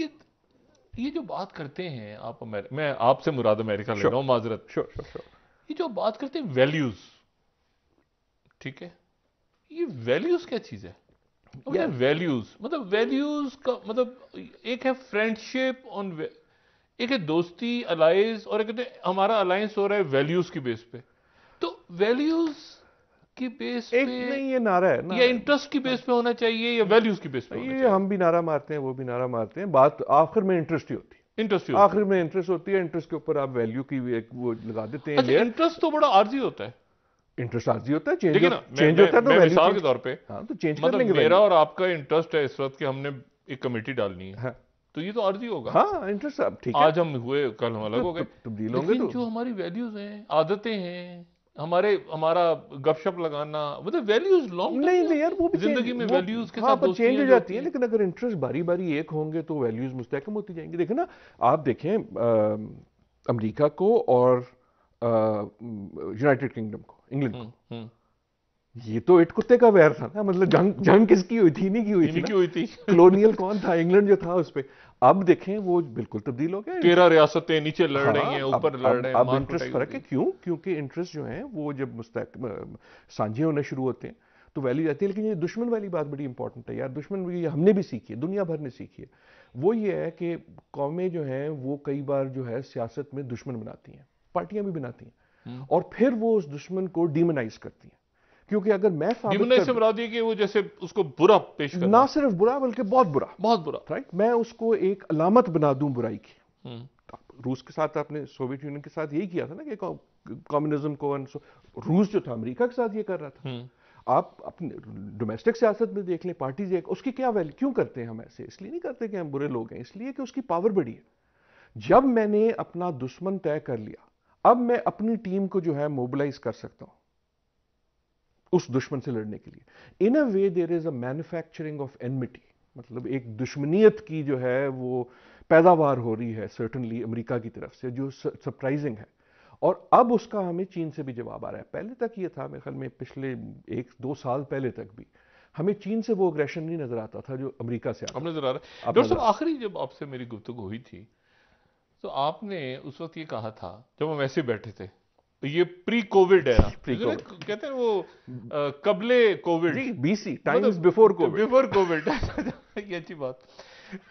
ये ये जो बात करते हैं आप अमेरिका मैं आपसे मुराद अमेरिका ले रहा हूं माजरत श्योर श्योर श्योर ये जो बात करते हैं वैल्यूज ठीक है ये वैल्यूज क्या चीज़ है yeah. वैल्यूज मतलब वैल्यूज का मतलब एक है फ्रेंडशिप ऑन एक है दोस्ती अलायंस और एक हमारा अलायंस हो रहा है वैल्यूज की बेस पे तो वैल्यूज की बेस एक पे नहीं ये नारा है ना या इंटरेस्ट की बेस पे होना चाहिए या वैल्यूज की बेस पे ये हम भी नारा मारते हैं वो भी नारा मारते हैं बात आखिर में इंटरेस्ट ही होती है इंटरेस्ट आखिर में इंटरेस्ट होती है इंटरेस्ट के ऊपर आप वैल्यू की एक वो लगा देते हैं अच्छा, इंटरेस्ट तो बड़ा आरजी होता है इंटरेस्ट आरजी होता है चेंज हो, चेंज होता है तो मिसाल के तौर पे हाँ तो चेंज मतलब कर लेंगे मेरा और आपका इंटरेस्ट है इस वक्त कि हमने एक कमेटी डालनी है हाँ। तो ये तो आरजी होगा हाँ इंटरेस्ट ठीक है आज हम हुए कल हम अलग तो हो गए तब्दील होंगे तो। जो हमारी वैल्यूज हैं आदतें हैं हमारे हमारा गपशप लगाना मतलब वैल्यूज लॉन्ग नहीं नहीं यार वो भी जिंदगी में वैल्यूज के हाँ, साथ चेंज हो जाती है लेकिन अगर इंटरेस्ट बारी बारी एक होंगे तो वैल्यूज मुस्तकम होती जाएंगे देखें ना आप देखें अमेरिका को और यूनाइटेड किंगडम को इंग्लैंड हम्म, को हम्म। ये तो इट कुत्ते का वैर था ना मतलब जंग जंग किसकी हुई थी नहीं की हुई थी की हुई थी कॉलोनियल कौन था इंग्लैंड जो था उस पर अब देखें वो बिल्कुल तब्दील हो गया तेरह रियासतें नीचे लड़ हाँ, रही हैं ऊपर लड़ रहे हैं अब इंटरेस्ट फर्क है क्यों क्योंकि इंटरेस्ट जो है वो जब मुस्तक साझे होने शुरू होते हैं तो वैल्यू जाती है लेकिन ये दुश्मन वाली बात बड़ी इंपॉर्टेंट है यार दुश्मन ये हमने भी सीखी है दुनिया भर ने सीखी है वो ये है कि कौमें जो हैं वो कई बार जो है सियासत में दुश्मन बनाती हैं पार्टियां भी बनाती हैं हम्म। और फिर वो उस दुश्मन को डिमोनाइज करती हैं क्योंकि अगर मैं मुरादी कि वो जैसे उसको बुरा पेश करना ना सिर्फ बुरा बल्कि बहुत बुरा बहुत बुरा राइट मैं उसको एक अलामत बना दूं बुराई की हम्म। रूस के साथ आपने सोवियत यूनियन के साथ यही किया था ना कि कम्युनिज्म को रूस जो था अमेरिका के साथ ये कर रहा था हम्म। आप अपने डोमेस्टिक सियासत में देख लें पार्टीज एक उसकी क्या वैल्यू क्यों करते हैं हम ऐसे इसलिए नहीं करते कि हम बुरे लोग हैं इसलिए कि उसकी पावर बड़ी है जब मैंने अपना दुश्मन तय कर लिया अब मैं अपनी टीम को जो है मोबिलाइज कर सकता हूं उस दुश्मन से लड़ने के लिए in a way there is a manufacturing of enmity मतलब एक दुश्मनियत की जो है वो पैदावार हो रही है सर्टनली अमेरिका की तरफ से जो सरप्राइजिंग है और अब उसका हमें चीन से भी जवाब आ रहा है पहले तक ये था मेरे ख्याल में पिछले एक दो साल पहले तक भी हमें चीन से वो अग्रेशन नहीं नजर आता था जो अमेरिका से आता नजर आ रहा है डॉक्टर साहब आखिरी जब आपसे मेरी गुफ्तु हुई थी तो आपने उस वक्त ये कहा था जब हम ऐसे बैठे थे ये प्री कोविड है प्री कोविड कहते हैं वो कबले COVID BC times before COVID before COVID ये अच्छी बात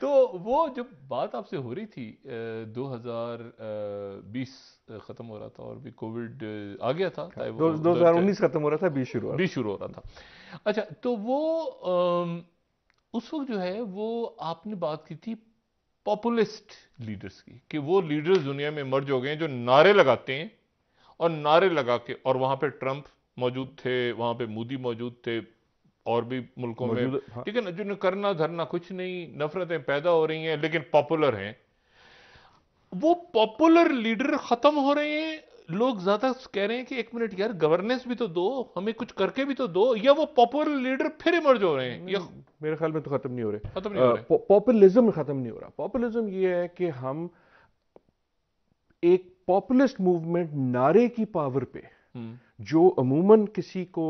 तो वो जो बात आपसे हो रही थी दो हजार बीस ख़त्म हो रहा था और भी कोविड आ गया था हाँ, दो, दो हजार उन्नीस ख़त्म हो रहा था बीस शुरू बीस शुरू हो रहा था अच्छा तो वो आ, उस वक्त जो है वो आपने बात की थी पॉपुलिस्ट लीडर्स की कि वो लीडर्स दुनिया में मर्ज हो गए हैं जो नारे लगाते हैं और नारे लगा के और वहां पे ट्रंप मौजूद थे वहां पे मोदी मौजूद थे और भी मुल्कों में हाँ। ठीक है ना जिन्हें करना धरना कुछ नहीं नफरतें पैदा हो रही हैं लेकिन पॉपुलर हैं वो पॉपुलर लीडर खत्म हो रहे हैं लोग ज्यादा कह रहे हैं कि एक मिनट यार गवर्नेंस भी तो दो हमें कुछ करके भी तो दो या वो पॉपुलर लीडर फिर इमर्ज हो रहे हैं या मेरे ख्याल में तो खत्म नहीं हो रहे खत्म नहीं हो रहे पॉपुलिज्म खत्म नहीं हो रहा पॉपुलिज्म ये है कि हम एक पॉपुलिस्ट मूवमेंट नारे की पावर पे हम्म। जो अमूमन किसी को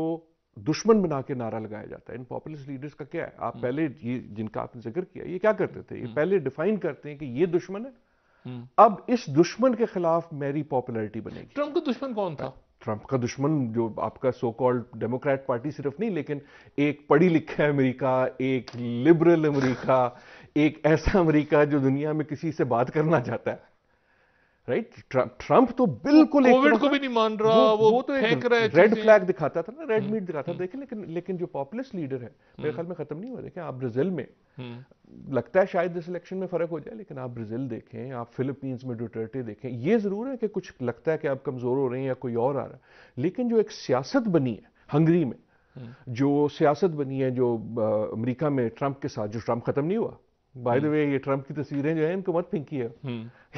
दुश्मन बना के नारा लगाया जाता है इन पॉपुलिस्ट लीडर्स का क्या है आप हम्म। पहले ये जिनका आपने जिक्र किया ये क्या करते थे ये हम्म। पहले डिफाइन करते हैं कि ये दुश्मन है अब इस दुश्मन के खिलाफ मेरी पॉपुलैरिटी बनेगी ट्रंप का दुश्मन कौन था ट्रंप का दुश्मन जो आपका सो कॉल्ड डेमोक्रेट पार्टी सिर्फ नहीं लेकिन एक पढ़ी लिखा अमेरिका एक लिबरल अमेरिका एक ऐसा अमेरिका जो दुनिया में किसी से बात करना चाहता है राइट ट्रंप तो बिल्कुल कोविड को भी नहीं मान रहा वो, वो, वो तो एक रेड फ्लैग दिखाता था ना रेड मीट हम्म, दिखाता था हम्म। देखें लेकिन लेकिन जो पॉपुलिस्ट लीडर है मेरे हम्म। ख्याल में खत्म नहीं हुआ देखें आप ब्राजील में लगता है शायद इस इलेक्शन में फर्क हो जाए लेकिन आप ब्राजील देखें आप फिलीपींस में डुटर्टे देखें ये जरूर है कि कुछ लगता है कि आप कमजोर हो रहे हैं या कोई और आ रहा है लेकिन जो एक सियासत बनी है हंगरी में जो सियासत बनी है जो अमरीका में ट्रंप के साथ जो ट्रंप खत्म नहीं हुआ बाय द वे ये ट्रंप की तस्वीरें जो है इनको मत है hmm.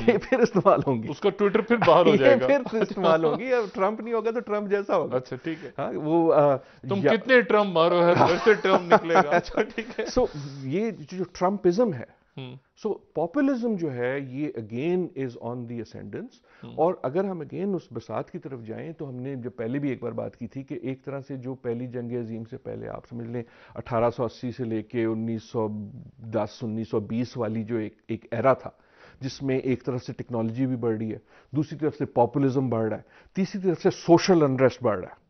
ये फिर इस्तेमाल होंगी उसका ट्विटर फिर बाहर हो जाएगा फिर इस्तेमाल होगी अब ट्रंप नहीं होगा तो ट्रंप जैसा होगा अच्छा ठीक है हाँ वो आ, तुम कितने ट्रंप मारो है ट्रंप निकलेगा अच्छा ठीक है सो so, ये जो ट्रंपिज्म है सो hmm. पॉपुलिज्म जो है ये again is on the ascendance और अगर हम अगेन उस बसात की तरफ जाएं तो हमने जो पहले भी एक बार बात की थी कि एक तरह से जो पहली जंग अजीम से पहले आप समझ लें 1880 से लेके 1910 1920 वाली जो एक एक एरा था जिसमें एक तरफ से टेक्नोलॉजी भी बढ़ रही है दूसरी तरफ से पॉपुलिज्म बढ़ रहा है तीसरी तरफ से सोशल अनरेस्ट बढ़ रहा है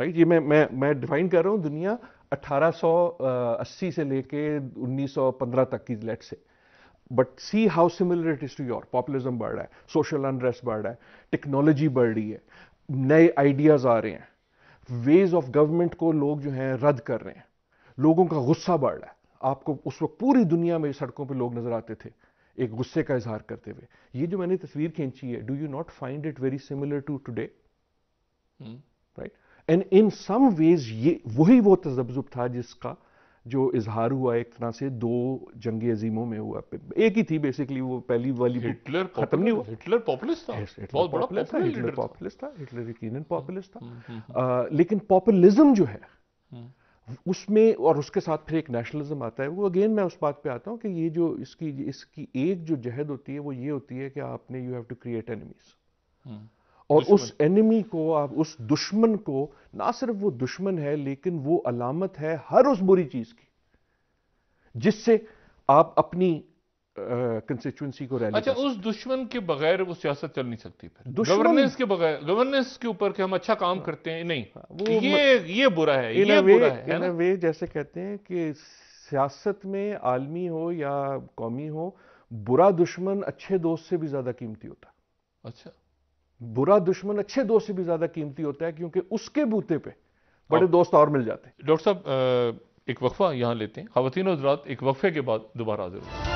राइट ये मैं मैं मैं डिफाइन कर रहा हूँ दुनिया 1880 से लेके 1915 तक की let say but see how similar it is to your populism बढ़ रहा है सोशल अनरेस्ट बढ़ रहा है टेक्नोलॉजी बढ़ रही है नए आइडियाज आ रहे हैं वेज ऑफ गवर्नमेंट को लोग जो हैं रद्द कर रहे हैं लोगों का गुस्सा बढ़ रहा है आपको उस वक्त पूरी दुनिया में सड़कों पर लोग नजर आते थे एक गुस्से का इजहार करते हुए ये जो मैंने तस्वीर खींची है do you not find it very similar to today right and in some ways ये वही वो तजब्जुब था जिसका जो इजहार हुआ एक तरह से दो जंग अजीमों में हुआ एक ही थी बेसिकली वो पहली वाली हिटलर खत्म नहीं हुआ हिटलर पॉपुलिस्ट था yes, पॉपुलिस्ट था हिटलर पॉपुलिस्ट था हिटलर पॉपुलिस्ट था हम्म, हम्म, हम्म, लेकिन पॉपुलिज्म जो है उसमें और उसके साथ फिर एक नेशनलिज्म आता है वो अगेन मैं उस बात पे आता हूँ कि ये जो इसकी इसकी एक जो जहद होती है वो ये होती है कि आपने you have to create enemies और उस एनिमी को आप उस दुश्मन को ना सिर्फ वो दुश्मन है लेकिन वो अलामत है हर उस बुरी चीज की जिससे आप अपनी कंस्टिट्यूंसी को रहने अच्छा उस दुश्मन के बगैर वो सियासत चल नहीं सकती फिर गवर्नेंस के बगैर गवर्नेंस के ऊपर कि हम अच्छा काम हाँ। करते हैं नहीं हाँ, वो ये ये बुरा है ये वे, बुरा है इन वे जैसे कहते हैं कि सियासत में आलमी हो या कौमी हो बुरा दुश्मन अच्छे दोस्त से भी ज्यादा कीमती होता अच्छा बुरा दुश्मन अच्छे दोस्त से भी ज्यादा कीमती होता है क्योंकि उसके बूते पे बड़े दोस्त और मिल जाते हैं डॉक्टर साहब एक वक्फा यहाँ लेते हैं खातिन हजरात एक वक्फे के बाद दोबारा हाजिर होते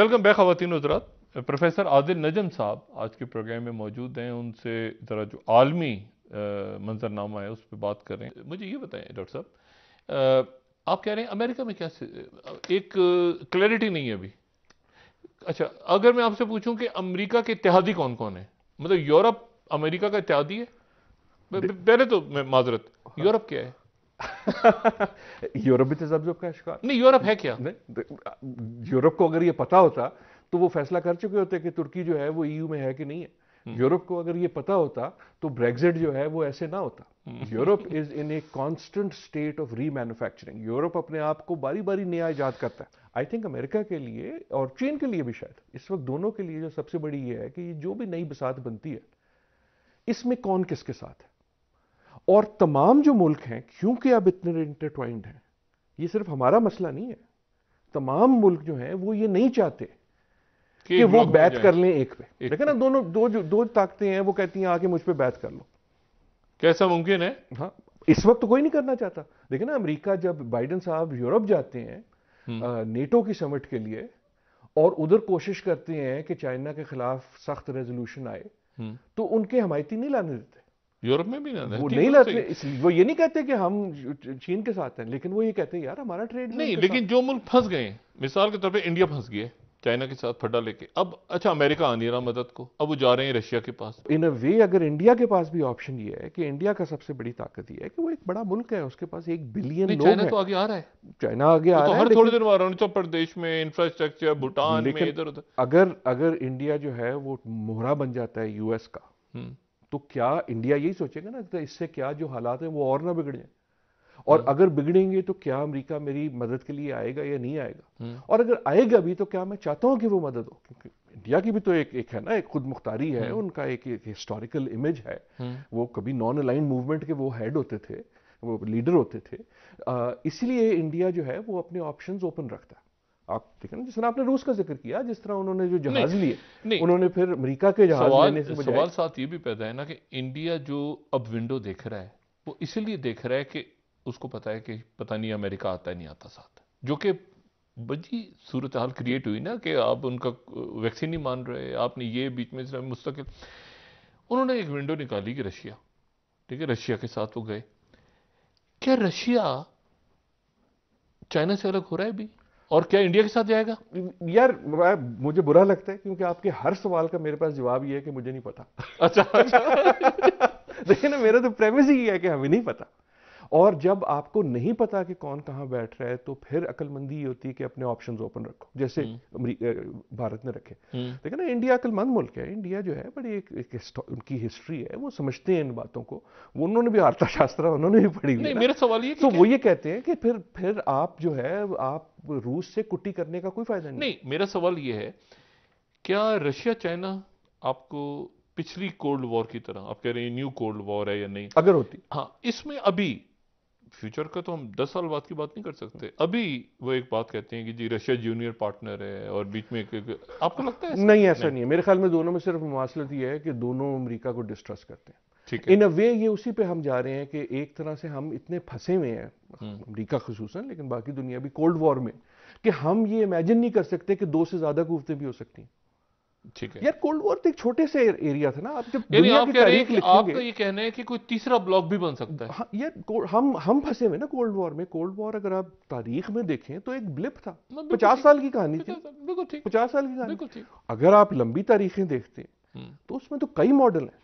वेलकम बैक खातिन हजरात प्रोफेसर आदिल नजम साहब आज के प्रोग्राम में मौजूद हैं उनसे ज़रा जो आलमी मंजरनामा है उस पर बात कर रहे हैं मुझे ये बताएं डॉक्टर साहब आप कह रहे हैं अमेरिका में क्या एक क्लैरिटी नहीं है अभी अच्छा अगर मैं आपसे पूछूं कि अमेरिका के इतिहादी कौन कौन है मतलब यूरोप अमेरिका का इतिहादी है पहले तो मैं माजरत यूरोप क्या है यूरोप भी तजब्जों तो का शिकार नहीं यूरोप है क्या यूरोप को अगर ये पता होता तो वो फैसला कर चुके होते कि तुर्की जो है वो ईयू में है कि नहीं है हम्म। यूरोप को अगर ये पता होता तो ब्रेग्जिट जो है वो ऐसे ना होता हम्म। Europe is in a constant state of remanufacturing Europe अपने आप को बारी बारी नया ईजाद करता है आई थिंक अमेरिका के लिए और चीन के लिए भी शायद इस वक्त दोनों के लिए जो सबसे बड़ी ये है कि जो भी नई बसात बनती है इसमें कौन किसके साथ है और तमाम जो मुल्क हैं क्योंकि अब इतने इंटरट्वाइंड हैं ये सिर्फ हमारा मसला नहीं है तमाम मुल्क जो हैं वो ये नहीं चाहते कि, वो बैत कर लें एक पे देखे ना दोनों दो जो दो ताकतें हैं वो कहती हैं आके मुझ पर बैत कर लो कैसा मुमकिन है हाँ इस वक्त तो कोई नहीं करना चाहता देखे ना अमेरिका जब बाइडन साहब यूरोप जाते हैं हम्म। नेटो की समिट के लिए और उधर कोशिश करते हैं कि चाइना के खिलाफ सख्त रेजोल्यूशन आए हम्म। तो उनके हमायती नहीं लाने देते यूरोप में भी ना वो नहीं लाते वो ये नहीं कहते कि हम चीन के साथ हैं लेकिन वो ये कहते हैं यार हमारा ट्रेड नहीं लेकिन जो मुल्क फंस गए मिसाल के तौर पर इंडिया फंस गए चाइना के साथ फड्डा लेके अब अच्छा अमेरिका आ नहीं रहा मदद को अब वो जा रहे हैं रशिया के पास इन अ वे अगर इंडिया के पास भी ऑप्शन ये है कि इंडिया का सबसे बड़ी ताकत ये है कि वो एक बड़ा मुल्क है उसके पास एक बिलियन लोग चाइना तो आगे आ रहा है चाइना आगे आ तो रहा है हर थोड़ी देर में अरुणाचल प्रदेश में इंफ्रास्ट्रक्चर भूटान में इधर उधर अगर अगर इंडिया जो है वो मोहरा बन जाता है यूएस का हम्म। तो क्या इंडिया यही सोचेगा ना इससे क्या जो हालात है वो और ना बिगड़ जाए और हम्म। अगर बिगड़ेंगे तो क्या अमेरिका मेरी मदद के लिए आएगा या नहीं आएगा हम्म। और अगर आएगा भी तो क्या मैं चाहता हूं कि वो मदद हो क्योंकि इंडिया की भी तो एक एक है ना एक खुद मुख्तारी है हम्म। उनका एक, हिस्टोरिकल इमेज है वो कभी नॉन अलाइन मूवमेंट के वो हेड होते थे वो लीडर होते थे इसलिए इंडिया जो है वो अपने ऑप्शन ओपन रखता है आप देखें ना जिस तरह आपने रूस का जिक्र किया जिस तरह उन्होंने जो जहाज लिए उन्होंने फिर अमेरिका के जहाज सवाल, लेने से सवाल साथ ये भी पैदा है ना कि इंडिया जो अब विंडो देख रहा है वो इसलिए देख रहा है कि उसको पता है कि पता नहीं अमेरिका आता है नहीं आता साथ जो कि बजी सूरत हाल क्रिएट हुई ना कि आप उनका वैक्सीन नहीं मान रहे आपने ये बीच में मुस्तकिल उन्होंने एक विंडो निकाली कि रशिया ठीक है रशिया के साथ वो गए क्या रशिया चाइना से अलग हो रहा है अभी और क्या इंडिया के साथ जाएगा यार मुझे बुरा लगता है क्योंकि आपके हर सवाल का मेरे पास जवाब ये है कि मुझे नहीं पता अच्छा, अच्छा। ना मेरा तो प्रेमिस ही है कि हमें नहीं पता और जब आपको नहीं पता कि कौन कहाँ बैठ रहा है तो फिर अकलमंदी ये होती है कि अपने ऑप्शन ओपन रखो जैसे हम्म। भारत ने रखे लेकिन हम्म। ना इंडिया अकलमंद मुल्क है इंडिया जो है बड़ी एक, एक उनकी हिस्ट्री है वो समझते हैं इन बातों को वो उन्होंने भी अर्थशास्त्र उन्होंने भी पढ़ी हुई मेरा सवाल ये तो वो ये कहते हैं कि फिर फिर आप जो है आप रूस से कुटी करने का कोई फायदा नहीं नहीं मेरा सवाल ये है क्या रशिया चाइना आपको पिछली कोल्ड वॉर की तरह आप कह रहे हैं न्यू कोल्ड वॉर है या नहीं अगर होती हाँ इसमें अभी फ्यूचर का तो हम दस साल बाद की बात नहीं कर सकते अभी वो एक बात कहते हैं कि जी रशिया जूनियर पार्टनर है और बीच में एक, एक आपको लगता है नहीं ऐसा नहीं है मेरे ख्याल में दोनों में सिर्फ मुासलत यह है कि दोनों अमरीका को डिस्ट्रस्ट करते हैं ठीक है इन अ वे ये उसी पे हम जा रहे हैं कि एक तरह से हम इतने फंसे हुए हैं हम्म। अमरीका खसूस लेकिन बाकी दुनिया भी कोल्ड वॉर में कि हम ये इमेजिन नहीं कर सकते कि दो से ज़्यादा कुवतें भी हो सकती हैं ठीक है यार कोल्ड वॉर तो एक छोटे से एरिया था ना आप जब दुनिया की तारीख लिखोगे ये कहना है कि कोई तीसरा ब्लॉक भी बन सकता है हाँ, यार हम हम फंसे हुए ना कोल्ड वॉर में कोल्ड वॉर अगर आप तारीख में देखें तो एक ब्लिप था पचास साल की कहानी थी बिल्कुल ठीक पचास साल की कहानी अगर आप लंबी तारीखें देखते हम्म। तो उसमें तो कई मॉडल है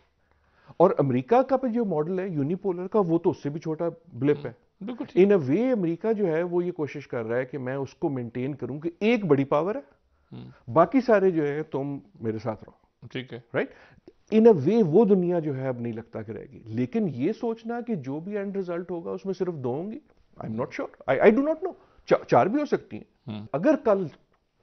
और अमेरिका का जो मॉडल है यूनिपोलर का वो तो उससे भी छोटा ब्लिप है हम्म, बिल्कुल इन अ वे अमेरिका जो है वो ये कोशिश कर रहा है कि मैं उसको मेंटेन करूं कि एक बड़ी पावर है हम्म। बाकी सारे जो है तुम मेरे साथ रहो ठीक है राइट इन अ वे वो दुनिया जो है अब नहीं लगता कि रहेगी लेकिन ये सोचना कि जो भी एंड रिजल्ट होगा उसमें सिर्फ दो होंगी I am not sure I I do not know चार भी हो सकती हैं हम्म। अगर कल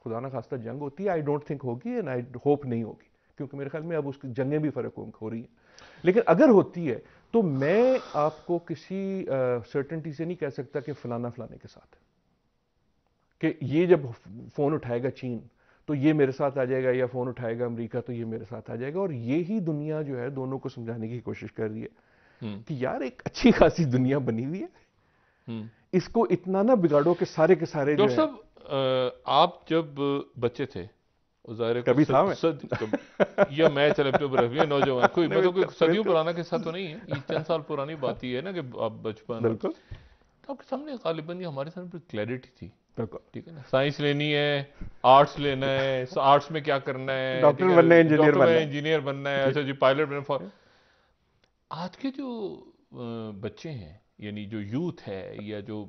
खुदा ना खास्ता जंग होती है आई डोंट थिंक होगी एंड आई होप नहीं होगी क्योंकि मेरे ख्याल में अब उसकी जंगें भी फर्क हो रही हैं लेकिन अगर होती है तो मैं आपको किसी सर्टेनिटी uh, से नहीं कह सकता कि फलाना फलाने के साथ कि ये जब फोन उठाएगा चीन तो ये मेरे साथ आ जाएगा या फ़ोन उठाएगा अमेरिका तो ये मेरे साथ आ जाएगा और ये ही दुनिया जो है दोनों को समझाने की कोशिश कर रही है हम्म। कि यार एक अच्छी खासी दुनिया बनी हुई है हम्म। इसको इतना ना बिगाड़ो कि सारे के सारे डॉक्टर साहब आप जब बच्चे थे कभी था मैं सद, या मैं चल अपने बरहवी नौजवान कोई मतलब कोई सदियों तो- पुराना किस्सा तो नहीं है ये चंद साल पुरानी बात ही है ना कि आप बचपन तो आपके सामने गालिबन ये हमारे सामने क्लैरिटी थी ठीक है ना साइंस लेनी है आर्ट्स लेना है आर्ट्स में क्या करना है डॉक्टर बनना है इंजीनियर बनना है इंजीनियर बनना है अच्छा जी पायलट बनना हाँ। आज के जो बच्चे हैं यानी जो यूथ है या जो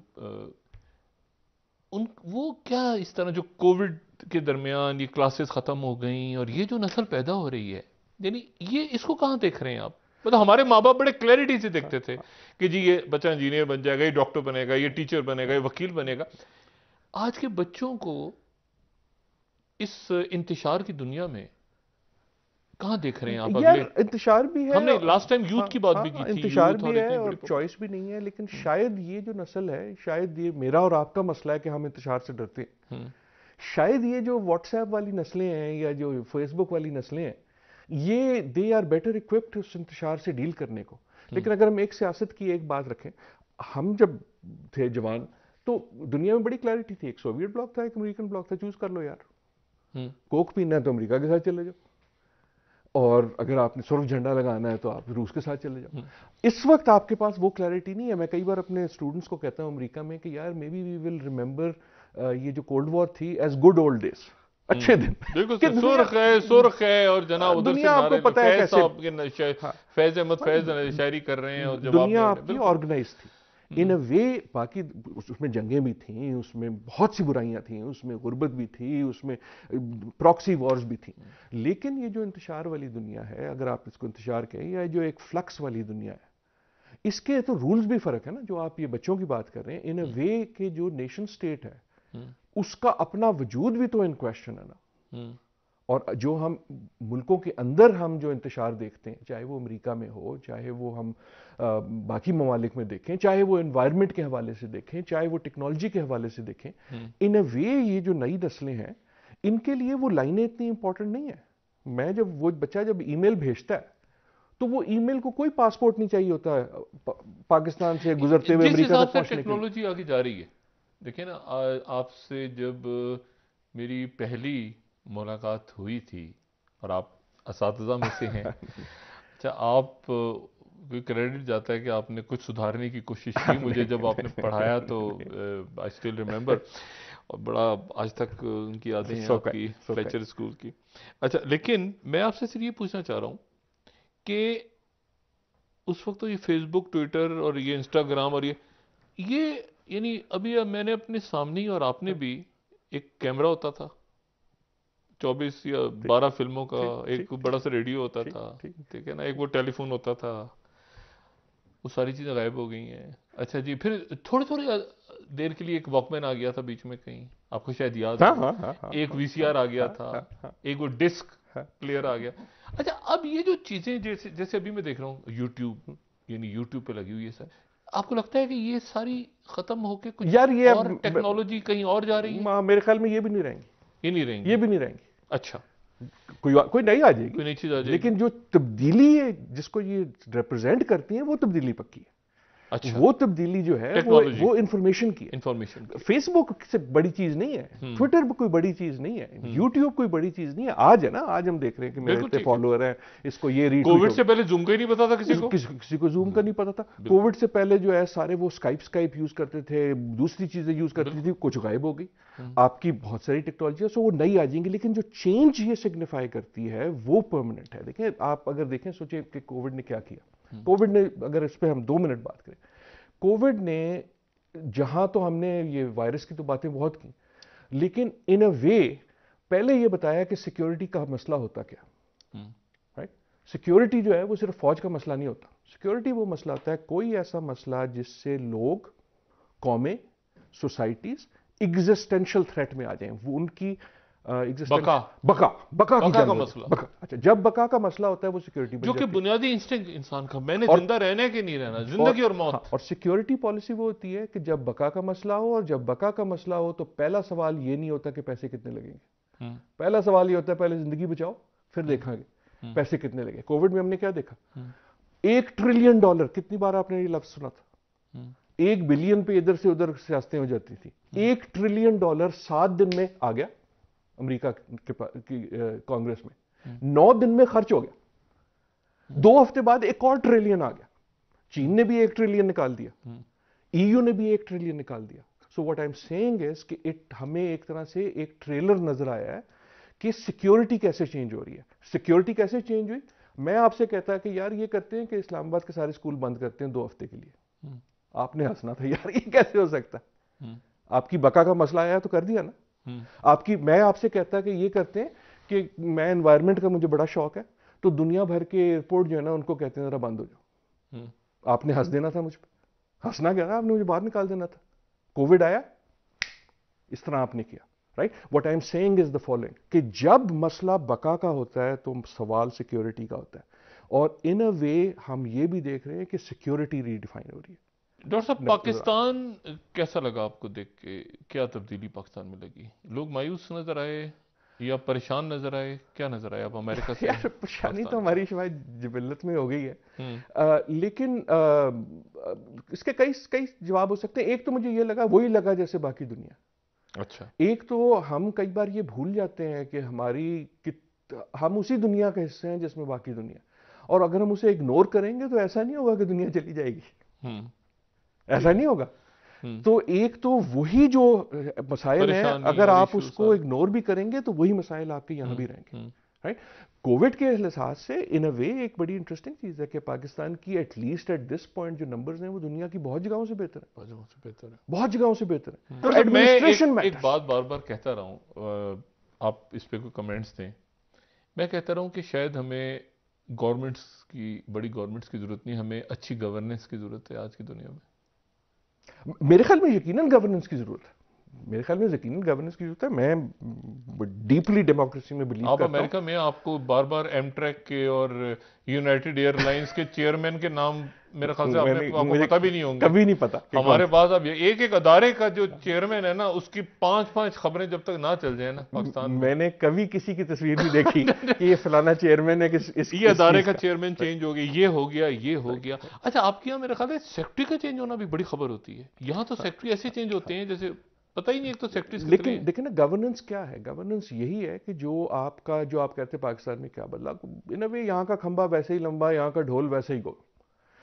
उन वो क्या इस तरह जो कोविड के दरमियान ये क्लासेस ख़त्म हो गई और ये जो नस्ल पैदा हो रही है यानी ये इसको कहाँ देख रहे हैं आप मतलब हमारे माँ बाप बड़े क्लैरिटी से देखते थे हाँ। कि जी ये बच्चा इंजीनियर बन जाएगा ये डॉक्टर बनेगा ये टीचर बनेगा ये वकील बनेगा आज के बच्चों को इस इंतशार की दुनिया में कहाँ देख रहे हैं आप यार इंतजार भी है हमने लास्ट टाइम यूथ की बात हाँ, भी की हाँ, थी इंतजार भी है और चॉइस भी नहीं है लेकिन शायद ये जो नस्ल है शायद ये मेरा और आपका मसला है कि हम इंतशार से डरते हैं हम्म। शायद ये जो व्हाट्सएप वाली नस्लें हैं या जो फेसबुक वाली नस्लें हैं ये दे आर बेटर इक्विप्ड उस इंतजार से डील करने को हम्म। लेकिन अगर हम एक सियासत की एक बात रखें हम जब थे जवान तो दुनिया में बड़ी क्लैरिटी थी एक सोवियत ब्लॉक था एक अमेरिकन ब्लॉक था चूज कर लो यार कोक हम्म। पीना है तो अमेरिका के साथ चले जाओ और अगर आपने सर्व झंडा लगाना है तो आप रूस के साथ चले जाओ हम्म। इस वक्त आपके पास वो क्लैरिटी नहीं है मैं कई बार अपने स्टूडेंट्स को कहता हूँ अमेरिका में कि यार may be we will remember ये जो कोल्ड वॉर थी एज गुड ओल्ड डेज अच्छे दिन बिल्कुल सुर्ख है सुर्ख है और जना हाँ, उधर से आपको पता है कैसे हाँ। फैज अहमद फैज हाँ। शायरी कर रहे हैं और दुनिया आपकी ऑर्गेनाइज थी इन अ हम्म। वे बाकी उसमें जंगें भी थी उसमें बहुत सी बुराइयां थी उसमें गुर्बत भी थी उसमें प्रॉक्सी वॉर्स भी थी हम्म। लेकिन ये जो इंतशार वाली दुनिया है अगर आप इसको इंतशार कहें या जो एक फ्लक्स वाली दुनिया है इसके तो रूल्स भी फर्क है ना जो आप ये बच्चों की बात कर रहे हैं इन अ हम्म। वे के जो नेशन स्टेट है उसका अपना वजूद भी तो इन क्वेश्चन है ना और जो हम मुल्कों के अंदर हम जो इंतशार देखते हैं चाहे वो अमेरिका में हो चाहे वो हम आ, बाकी ममालिक में देखें चाहे वो इन्वायरमेंट के हवाले से देखें चाहे वो टेक्नोलॉजी के हवाले से देखें इन अ वे ये जो नई नस्लें हैं इनके लिए वो लाइनें इतनी इंपॉर्टेंट नहीं है मैं जब वो बच्चा जब ईमेल भेजता है तो वो ईमेल को कोई पासपोर्ट नहीं चाहिए होता है पा, पाकिस्तान से गुजरते हुए अमेरिका तक पहुंचने टेक्नोलॉजी आगे जा रही है देखिए ना आपसे जब मेरी पहली मुलाकात हुई थी और आप इस में से हैं अच्छा आप क्रेडिट जाता है कि आपने कुछ सुधारने की कोशिश की मुझे जब आपने पढ़ाया तो आई स्टिल रिमेंबर और बड़ा आज तक उनकी यादें हैं आपकी फ्लेचर स्कूल की अच्छा लेकिन मैं आपसे सिर्फ ये पूछना चाह रहा हूँ कि उस वक्त तो ये फेसबुक ट्विटर और ये इंस्टाग्राम और ये ये यानी अभी मैंने अपने सामने और आपने भी एक कैमरा होता था चौबीस या बारह फिल्मों का ठीक, एक ठीक, बड़ा सा रेडियो होता ठीक, था ठीक है ना एक वो टेलीफोन होता था वो सारी चीज़ें गायब हो गई हैं अच्छा जी फिर थोड़ी थोड़ी देर के लिए एक वॉकमैन आ गया था बीच में कहीं आपको शायद याद हाँ, हाँ, हाँ, हाँ, एक वीसीआर हाँ, आ गया हाँ, था एक वो डिस्क प्लेयर आ गया अच्छा अब ये जो चीज़ें जैसे जैसे अभी मैं देख रहा हूँ यूट्यूब हम्म। यानी यूट्यूब पे लगी हुई है सर आपको लगता है कि ये सारी खत्म होके कुछ यार ये और टेक्नोलॉजी कहीं और जा रही है मेरे ख्याल में ये भी नहीं रहेंगी ये नहीं रहेंगी ये भी नहीं रहेंगी अच्छा कोई कोई नई आ जाएगी कोई नई चीज आ जाएगी लेकिन जो तब्दीली है जिसको ये रिप्रेजेंट करती है वो तब्दीली पक्की है अच्छा वो तब्दीली जो है वो वो इंफॉर्मेशन की इंफॉर्मेशन फेसबुक से बड़ी चीज नहीं है ट्विटर हम्म। पर कोई बड़ी चीज नहीं है यूट्यूब हम्म। कोई बड़ी चीज नहीं है आज है ना आज हम देख रहे हैं कि मेरे इतने फॉलोअर हैं इसको ये रीड कोविड से पहले जूम का ही नहीं पता था किसी को किसी, किसी को जूम का हम्म। नहीं पता था कोविड से पहले जो है सारे वो स्काइप स्काइप यूज करते थे दूसरी चीजें यूज करती थी कुछ गायब हो गई आपकी बहुत सारी टेक्नोलॉजी है सो वो नई आ जाएंगी लेकिन जो चेंज ये सिग्निफाई करती है वो परमानेंट है देखें आप अगर देखें सोचे कि कोविड ने क्या किया हम्म। कोविड ने अगर इस पर हम दो मिनट बात करें कोविड ने जहां तो हमने ये वायरस की तो बातें बहुत की लेकिन इन अ वे पहले ये बताया कि सिक्योरिटी का मसला होता क्या राइट हम्म। सिक्योरिटी जो है वो सिर्फ फौज का मसला नहीं होता सिक्योरिटी वो मसला होता है कोई ऐसा मसला जिससे लोग कौमें सोसाइटीज एग्जिस्टेंशियल थ्रेट में आ जाएं वो उनकी बका बका, का मतलब? मसला बका अच्छा जब बका का मसला होता है वो सिक्योरिटी जो कि बुनियादी इंस्टिंग इंसान का मैंने जिंदा रहने के नहीं रहना जिंदगी और, मौत हाँ, और सिक्योरिटी पॉलिसी वो होती है कि जब बका का मसला हो और जब बका का मसला हो तो पहला सवाल ये नहीं होता कि पैसे कितने लगेंगे हम्म। पहला सवाल ये होता है पहले जिंदगी बचाओ फिर हम्म। देखेंगे हम्म। पैसे कितने लगे कोविड में हमने क्या देखा एक ट्रिलियन डॉलर कितनी बार आपने ये लफ्ज सुना था एक बिलियन पे इधर से उधर सियासतें हो जाती थी एक ट्रिलियन डॉलर सात दिन में आ गया अमेरिका की कांग्रेस में हम्म। नौ दिन में खर्च हो गया दो हफ्ते बाद एक और ट्रिलियन आ गया चीन ने भी एक ट्रिलियन निकाल दिया ईयू हम्म। e ने भी एक ट्रिलियन निकाल दिया so what I am saying is कि इट हमें एक तरह से एक ट्रेलर नजर आया है कि सिक्योरिटी कैसे चेंज हो रही है सिक्योरिटी कैसे चेंज हुई मैं आपसे कहता कि यार ये करते हैं कि इस्लामाबाद के सारे स्कूल बंद करते हैं दो हफ्ते के लिए हम्म। आपने हंसना था यार ये कैसे हो सकता आपकी बका का मसला आया तो कर दिया ना हम्म। आपकी मैं आपसे कहता कि ये करते हैं कि मैं इन्वायरमेंट का मुझे बड़ा शौक है तो दुनिया भर के एयरपोर्ट जो है ना उनको कहते हैं जरा बंद हो जाओ हम्म। आपने हंस देना था मुझ पर हंसना क्या था आपने मुझे बाहर निकाल देना था कोविड आया इस तरह आपने किया right what I am saying is the following कि जब मसला बका का होता है तो सवाल सिक्योरिटी का होता है और इन अ वे हम ये भी देख रहे हैं कि सिक्योरिटी रीडिफाइन हो रही है डॉक्टर साहब तो- पाकिस्तान कैसा लगा आपको देख के क्या तब्दीली पाकिस्तान में लगी लोग मायूस नजर आए या परेशान नजर आए क्या नजर आए आप अमेरिका से यार परेशानी तो हमारी शायद जबिलत में हो गई है आ, हम्म। लेकिन आ, इसके कई कई जवाब हो सकते हैं एक तो मुझे ये लगा वही लगा जैसे बाकी दुनिया अच्छा एक तो हम कई बार ये भूल जाते हैं कि हमारी कित हम उसी दुनिया का हिस्से हैं जिसमें बाकी दुनिया और अगर हम उसे इग्नोर करेंगे तो ऐसा नहीं होगा कि दुनिया चली जाएगी हम्म। ऐसा नहीं होगा हम्म। तो एक तो वही जो मसाइल है अगर आप उसको इग्नोर भी करेंगे तो वही मसाइल आपके यहां हम्म, भी रहेंगे राइट हम्म। कोविड के लिहाज से इन अ वे एक बड़ी इंटरेस्टिंग चीज़ है कि पाकिस्तान की एटलीस्ट एट दिस पॉइंट जो नंबर्स हैं वो दुनिया की बहुत जगहों से बेहतर है बहुत जगहों से बेहतर है बहुत जगहों से बेहतर है तो एडमिनिस्ट्रेशन में एक बात बार बार कहता रहा हूं आप इस पर कोई कमेंट्स दें मैं कहता रहा हूं कि शायद हमें गवर्नमेंट्स की बड़ी गवर्नमेंट्स की ज़रूरत नहीं हमें अच्छी गवर्नेंस की ज़रूरत है आज की दुनिया में मेरे ख्याल में यकीनन गवर्नेंस की जरूरत है मेरे ख्याल में यकीन गवर्नेंस की जरूरत है मैं डीपली डेमोक्रेसी में बिलीव आप अमेरिका में आपको बार बार एम के और यूनाइटेड एयरलाइंस के चेयरमैन के नाम मेरे ख्याल से आपने, आपको मुझे पता भी नहीं होंगे कभी नहीं पता हमारे पास अब एक एक अदारे का जो चेयरमैन है ना उसकी पांच पांच खबरें जब तक ना चल जाए ना पाकिस्तान मैंने कभी किसी की तस्वीर भी देखी कि ये फलाना चेयरमैन है किस इस, ये अदारे का चेयरमैन चेंज हो गया ये हो गया ये हो गया अच्छा आपके यहाँ मेरे ख्याल है सेक्रेटरी का चेंज होना भी बड़ी खबर होती है यहाँ तो सेक्रेटरी ऐसे चेंज होते हैं जैसे पता ही नहीं एक तो सेक्टर लेकिन देखिए ना गवर्नेंस क्या है गवर्नेंस यही है कि जो आपका जो आप कहते हैं पाकिस्तान में क्या बदला इन अ वे यहाँ का खंबा वैसे ही लंबा यहाँ का ढोल वैसे ही गोल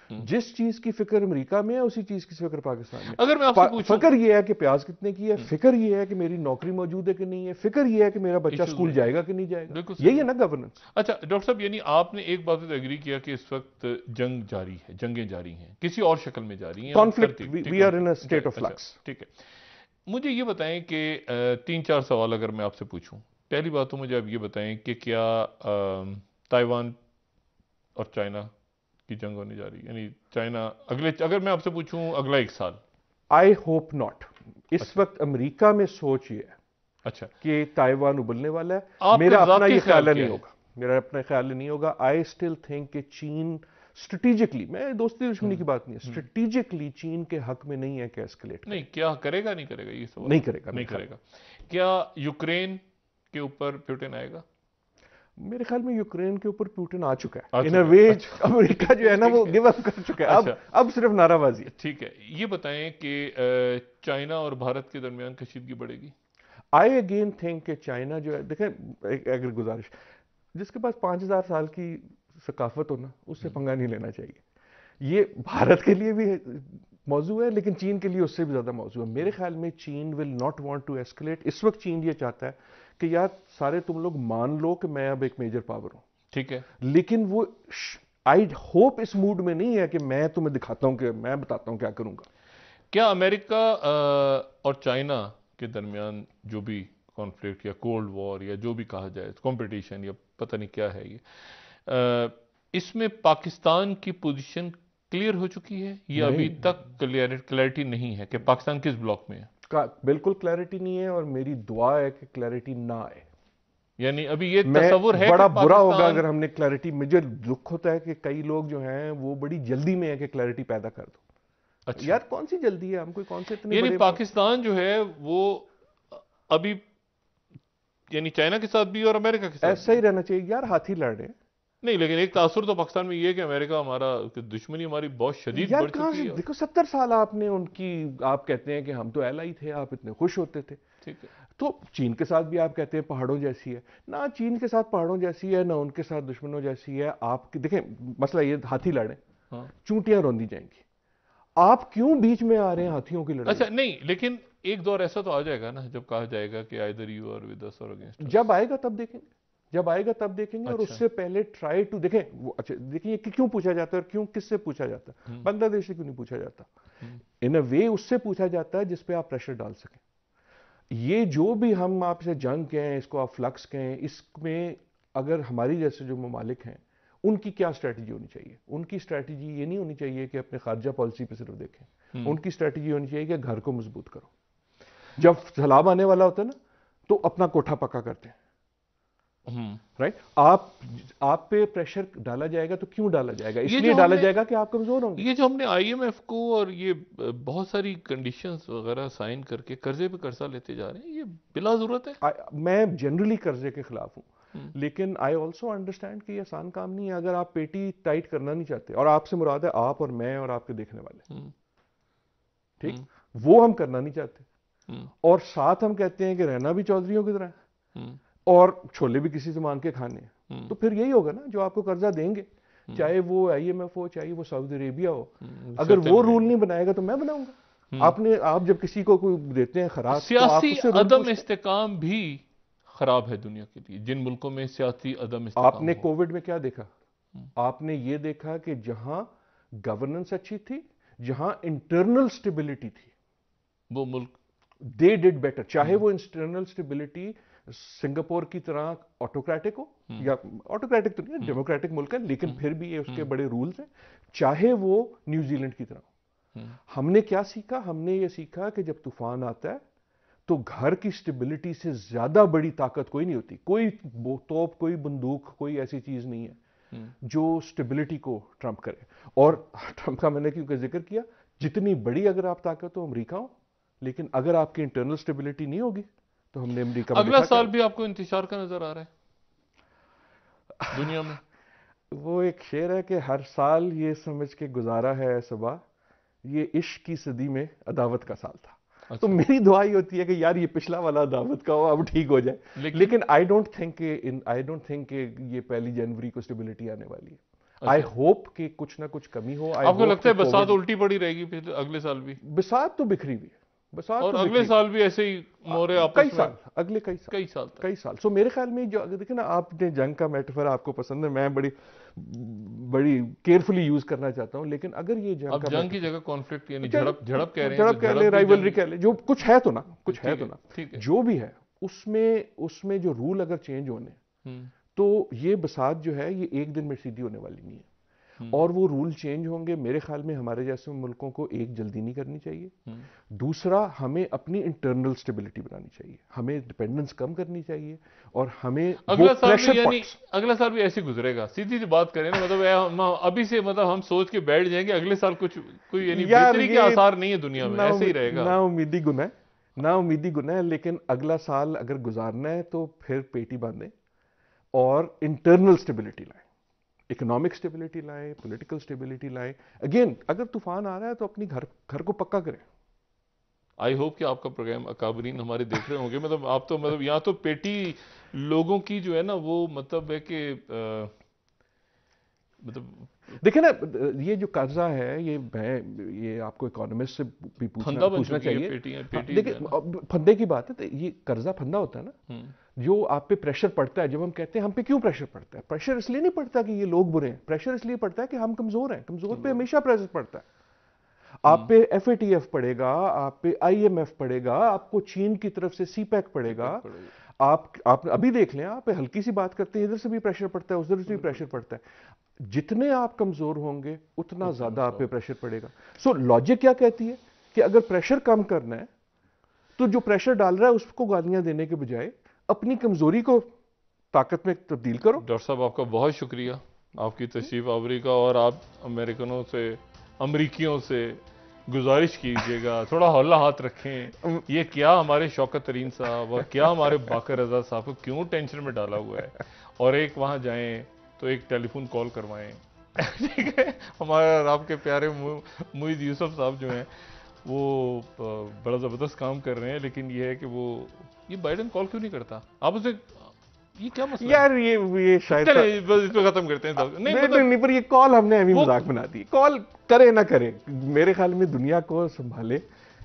हम्म। जिस चीज की फिक्र अमेरिका में है उसी चीज की फिक्र पाकिस्तान में अगर मैं आपसे पूछूं फिक्र ये है कि प्याज कितने की है हम्म। फिक्र ये है कि मेरी नौकरी मौजूद है कि नहीं है फिक्र ये है कि मेरा बच्चा स्कूल जाएगा कि नहीं जाएगा यही है ना गवर्नेंस अच्छा डॉक्टर साहब यानी आपने एक बात तो एग्री किया कि इस वक्त जंग जारी है जंगें जारी हैं किसी और शक्ल में जारी है conflict we are in state of flux ठीक है मुझे ये बताएं कि तीन चार सवाल अगर मैं आपसे पूछूं पहली बात तो मुझे आप ये बताएं कि क्या ताइवान और चाइना की जंग होने जा रही है यानी चाइना अगले अगर मैं आपसे पूछूं अगला एक साल आई होप नॉट इस अच्छा। वक्त अमेरिका में सोच ये है अच्छा कि ताइवान उबलने वाला है मेरा अपना ये ख्याल नहीं होगा मेरा अपना ख्याल नहीं होगा आई स्टिल थिंक कि चीन स्ट्रेटेजिकली मैं दोस्ती दुश्मनी की हम्म, बात नहीं है स्ट्रेटेजिकली हम्म। चीन के हक में नहीं है कि एस्केलेट नहीं क्या करेगा नहीं करेगा ये सवाल नहीं करेगा नहीं करेगा क्या यूक्रेन के ऊपर प्यूटिन आएगा मेरे ख्याल में यूक्रेन के ऊपर प्यूटिन आ चुका है इन वे अच्छा। अमेरिका जो है ना वो गिव अप कर चुका है अब अच्छा। अब सिर्फ नाराबाजी ठीक है ये बताएं कि चाइना और भारत के दरमियान कशीदगी बढ़ेगी आई अगेन थिंक कि चाइना जो है देखें अगर गुजारिश जिसके पास पांच हज़ार साल की सकाफत हो ना उससे हम्म। पंगा नहीं लेना चाहिए ये भारत के लिए भी मौजू है लेकिन चीन के लिए उससे भी ज़्यादा मौजू है मेरे हम्म। ख्याल में चीन will not want to escalate इस वक्त चीन ये चाहता है कि यार सारे तुम लोग मान लो कि मैं अब एक मेजर पावर हूँ ठीक है लेकिन वो आई होप इस मूड में नहीं है कि मैं तुम्हें दिखाता हूँ कि मैं बताता हूँ क्या करूँगा क्या अमेरिका और चाइना के दरमियान जो भी कॉन्फ्लिक्ट या कोल्ड वॉर या जो भी कहा जाए कॉम्पिटिशन या पता नहीं क्या है ये इसमें पाकिस्तान की पोजीशन क्लियर हो चुकी है या अभी तक क्लियर क्लैरिटी नहीं है कि पाकिस्तान किस ब्लॉक में है का बिल्कुल क्लैरिटी नहीं है और मेरी दुआ है कि क्लैरिटी ना आए यानी अभी ये तस्वुर है बड़ा बुरा होगा अगर हमने क्लैरिटी मुझे दुख होता है कि कई लोग जो हैं वो बड़ी जल्दी में है कि क्लैरिटी पैदा कर दो अच्छा यार कौन सी जल्दी है हम कोई कौन से इतने यानी पाकिस्तान जो है वो अभी यानी चाइना के साथ भी और अमेरिका के साथ ऐसा ही रहना चाहिए यार हाथी लड़ रहे हैं नहीं लेकिन एक तासर तो पाकिस्तान में ये कि अमेरिका हमारा दुश्मनी हमारी बहुत शदीद बढ़ कहाँ है देखो सत्तर साल आपने उनकी आप कहते हैं कि हम तो एल आई थे आप इतने खुश होते थे ठीक है तो चीन के साथ भी आप कहते हैं पहाड़ों जैसी है ना चीन के साथ पहाड़ों जैसी है ना उनके साथ दुश्मनों जैसी है आप देखें मसला ये हाथी लड़े हाँ। चूंटियां रौंदी जाएंगी आप क्यों बीच में आ रहे हैं हाथियों की लड़ाई अच्छा नहीं लेकिन एक दौर ऐसा तो आ जाएगा ना जब कहा जाएगा कि either you are with us or against जब आएगा तब देखेंगे जब आएगा तब देखेंगे अच्छा। और उससे पहले ट्राई टू देखें अच्छा देखिए कि क्यों पूछा जाता है और क्यों किससे पूछा जाता है हम्म। बांग्लादेश से क्यों नहीं पूछा जाता इन अ वे उससे पूछा जाता है जिसपे आप प्रेशर डाल सकें ये जो भी हम आप इसे जंग कहें इसको आप फ्लक्स कहें इसमें अगर हमारी जैसे जो ममालिक हैं उनकी क्या स्ट्रैटेजी होनी चाहिए उनकी स्ट्रैटेजी ये नहीं होनी चाहिए कि अपने खारजा पॉलिसी पे सिर्फ देखें हम्म। उनकी स्ट्रैटेजी होनी चाहिए कि घर को मजबूत करो जब सलाब आने वाला होता है ना तो अपना कोठा पक्का करते हैं राइट हम्म। आप आप पे प्रेशर डाला जाएगा तो क्यों डाला जाएगा इसलिए डाला जाएगा कि आप कमजोर होंगे ये जो हमने आईएमएफ को और ये बहुत सारी कंडीशंस वगैरह साइन करके कर्जे पे कर्जा लेते जा रहे हैं ये बिला जरूरत है आ, मैं जनरली कर्जे के खिलाफ हूँ हम्म। लेकिन आई ऑल्सो अंडरस्टैंड कि ये आसान काम नहीं है अगर आप पेटी टाइट करना नहीं चाहते और आपसे मुराद है आप और मैं और आपके देखने वाले हम्म। ठीक वो हम करना नहीं चाहते और साथ हम कहते हैं कि रहना भी चौधरीों की तरह और छोले भी किसी से मांग के खाने हम्म। तो फिर यही होगा ना जो आपको कर्जा देंगे हम्म। चाहे वो आईएमएफ हो चाहे वो सऊदी अरेबिया हो हम्म, अगर वो रूल नहीं बनाएगा तो मैं बनाऊंगा आपने आप जब किसी को कोई देते हैं खराब तो सियासी तो अदम इस्तेकाम भी खराब है दुनिया के लिए जिन मुल्कों में सियासी अदम आपने कोविड में क्या देखा आपने ये देखा कि जहां गवर्नेंस अच्छी थी जहां इंटरनल स्टेबिलिटी थी वो मुल्क दे डिड बेटर चाहे वो इंटरनल स्टेबिलिटी सिंगापुर की तरह ऑटोक्रेटिक हो हम्म। या ऑटोक्रेटिक तो नहीं डेमोक्रेटिक हम्म। मुल्क है लेकिन हम्म। फिर भी ये उसके बड़े रूल्स हैं चाहे वो न्यूजीलैंड की तरह हो हमने क्या सीखा हमने ये सीखा कि जब तूफान आता है तो घर की स्टेबिलिटी से ज्यादा बड़ी ताकत कोई नहीं होती कोई तोप कोई बंदूक कोई ऐसी चीज नहीं है जो स्टेबिलिटी को ट्रंप करे और ट्रंप का मैंने क्योंकि जिक्र किया जितनी बड़ी अगर आप ताकत हो अमरीका हो लेकिन अगर आपकी इंटरनल स्टेबिलिटी नहीं होगी तो हमने अमरीका अगला साल भी आपको इंतजार का नजर आ रहा है दुनिया में वो एक शेर है कि हर साल ये समझ के गुजारा है सुबह ये इश्क की सदी में अदावत का साल था अच्छा। तो मेरी दुआ ही होती है कि यार ये पिछला वाला अदावत का हो अब ठीक हो जाए लेकिन I don't think I don't think ये पहली जनवरी को स्टेबिलिटी आने वाली है आई अच्छा। होप कि कुछ ना कुछ कमी हो आपको लगता है बसात उल्टी पड़ी रहेगी फिर अगले साल भी बसात तो बिखरी हुई है बरसात और तो अगले साल भी ऐसे ही मोरे आपस कई साल अगले कई साल कई साल कई साल सो मेरे ख्याल में जो अगर देखें ना आपने जंग का मेटाफर आपको पसंद है मैं बड़ी बड़ी केयरफुली यूज करना चाहता हूं लेकिन अगर ये जंग का जंग की जगह कॉन्फ्लिक्ट यानी झड़प झड़प कह रहे हैं झड़प कह ले राइवलरी कह ले जो कुछ है तो ना कुछ है तो ना जो भी है उसमें उसमें जो रूल अगर चेंज होने हम्म। तो ये बसात जो है ये एक दिन में सीधी होने वाली नहीं है हम्म। और वो रूल चेंज होंगे मेरे ख्याल में हमारे जैसे मुल्कों को एक जल्दी नहीं करनी चाहिए हम्म। दूसरा हमें अपनी इंटरनल स्टेबिलिटी बनानी चाहिए हमें डिपेंडेंस कम करनी चाहिए और हमें अगला साल भी यानी अगला साल भी ऐसे गुजरेगा सीधी सी बात करें ना मतलब अभी से मतलब हम सोच के बैठ जाएंगे अगले साल कुछ कोई यानी के आसार नहीं है दुनिया में ऐसे ही रहेगा ना उम्मीदी गुना ना उम्मीदी गुना है लेकिन अगला साल अगर गुजारना है तो फिर पेटी बांधे और इंटरनल स्टेबिलिटी लाए इकोनॉमिक स्टेबिलिटी लाए पॉलिटिकल स्टेबिलिटी लाए अगेन अगर तूफान आ रहा है तो अपनी घर घर को पक्का करें आई होप कि आपका प्रोग्राम अकाबरीन हमारे देख रहे होंगे मतलब आप तो मतलब यहाँ तो पेटी लोगों की जो है ना वो मतलब है कि मतलब देखिए ना ये जो कर्जा है ये मैं ये आपको इकोनॉमिस्ट से भी पूछना, पूछना चाहिए हाँ, देखिए फंदे की बात है तो ये कर्जा फंदा होता है ना हम्म। जो आप पे प्रेशर पड़ता है जब हम कहते हैं हम पे क्यों प्रेशर पड़ता है प्रेशर इसलिए नहीं पड़ता कि ये लोग बुरे हैं प्रेशर इसलिए पड़ता है कि हम कमजोर हैं कमजोर पे हमेशा प्रेशर पड़ता है हम्म। आप पे एफ एफ पड़ेगा आप पे आई पड़ेगा आपको चीन की तरफ से सी e पैक e पड़ेगा आप आप अभी देख लें आप हल्की सी बात करते हैं इधर से भी प्रेशर पड़ता है उधर से भी प्रेशर पड़ता है जितने आप कमजोर होंगे उतना ज्यादा आप पे प्रेशर पड़ेगा सो लॉजिक क्या कहती है कि अगर प्रेशर कम करना है तो जो प्रेशर डाल रहा है उसको गालियां देने के बजाय अपनी कमज़ोरी को ताकत में तब्दील करो डॉक्टर साहब आपका बहुत शुक्रिया आपकी तशीफ आवरी का और आप अमेरिकनों से अमरीकियों से गुजारिश कीजिएगा थोड़ा हौला हाथ रखें ये क्या हमारे शौकत तरीन साहब और क्या हमारे बाकर रजा साहब को क्यों टेंशन में डाला हुआ है और एक वहां जाएं तो एक टेलीफोन कॉल करवाएं ठीक है हमारे और आपके प्यारे मुईद यूसुफ साहब जो हैं वो बड़ा ज़बरदस्त काम कर रहे हैं लेकिन ये है कि वो ये बाइडन कॉल क्यों नहीं करता आप उसे ये क्या मसला यार ये ये शायद चले तो- इसको खत्म करते हैं नहीं नहीं, मतलब, नहीं पर ये कॉल हमने अभी मजाक बना दी कॉल करे ना करे मेरे ख्याल में दुनिया को संभाले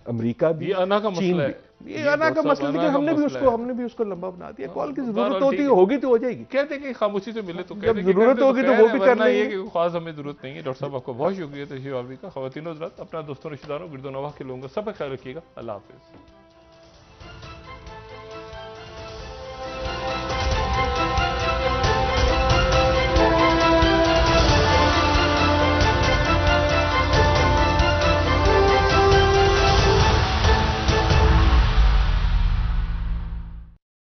अमरीका भी अना का मसला है ये आना का मसला लेकिन हमने भी उसको हमने भी उसको लंबा बना दिया हाँ, कॉल की जरूरत होती है होगी तो हो जाएगी कहते हैं कि खामोशी से मिले तो जब जरूरत तो होगी तो वो भी करना ये कि खास हमें जरूरत नहीं है डॉक्टर साहब आपको बहुत शुक्रिया तशीफ आवी का खातिन हजरात अपना दोस्तों रिश्तेदारों गिरदोनवा के लोगों का सब ख्याल रखिएगा अल्लाह हाफिज़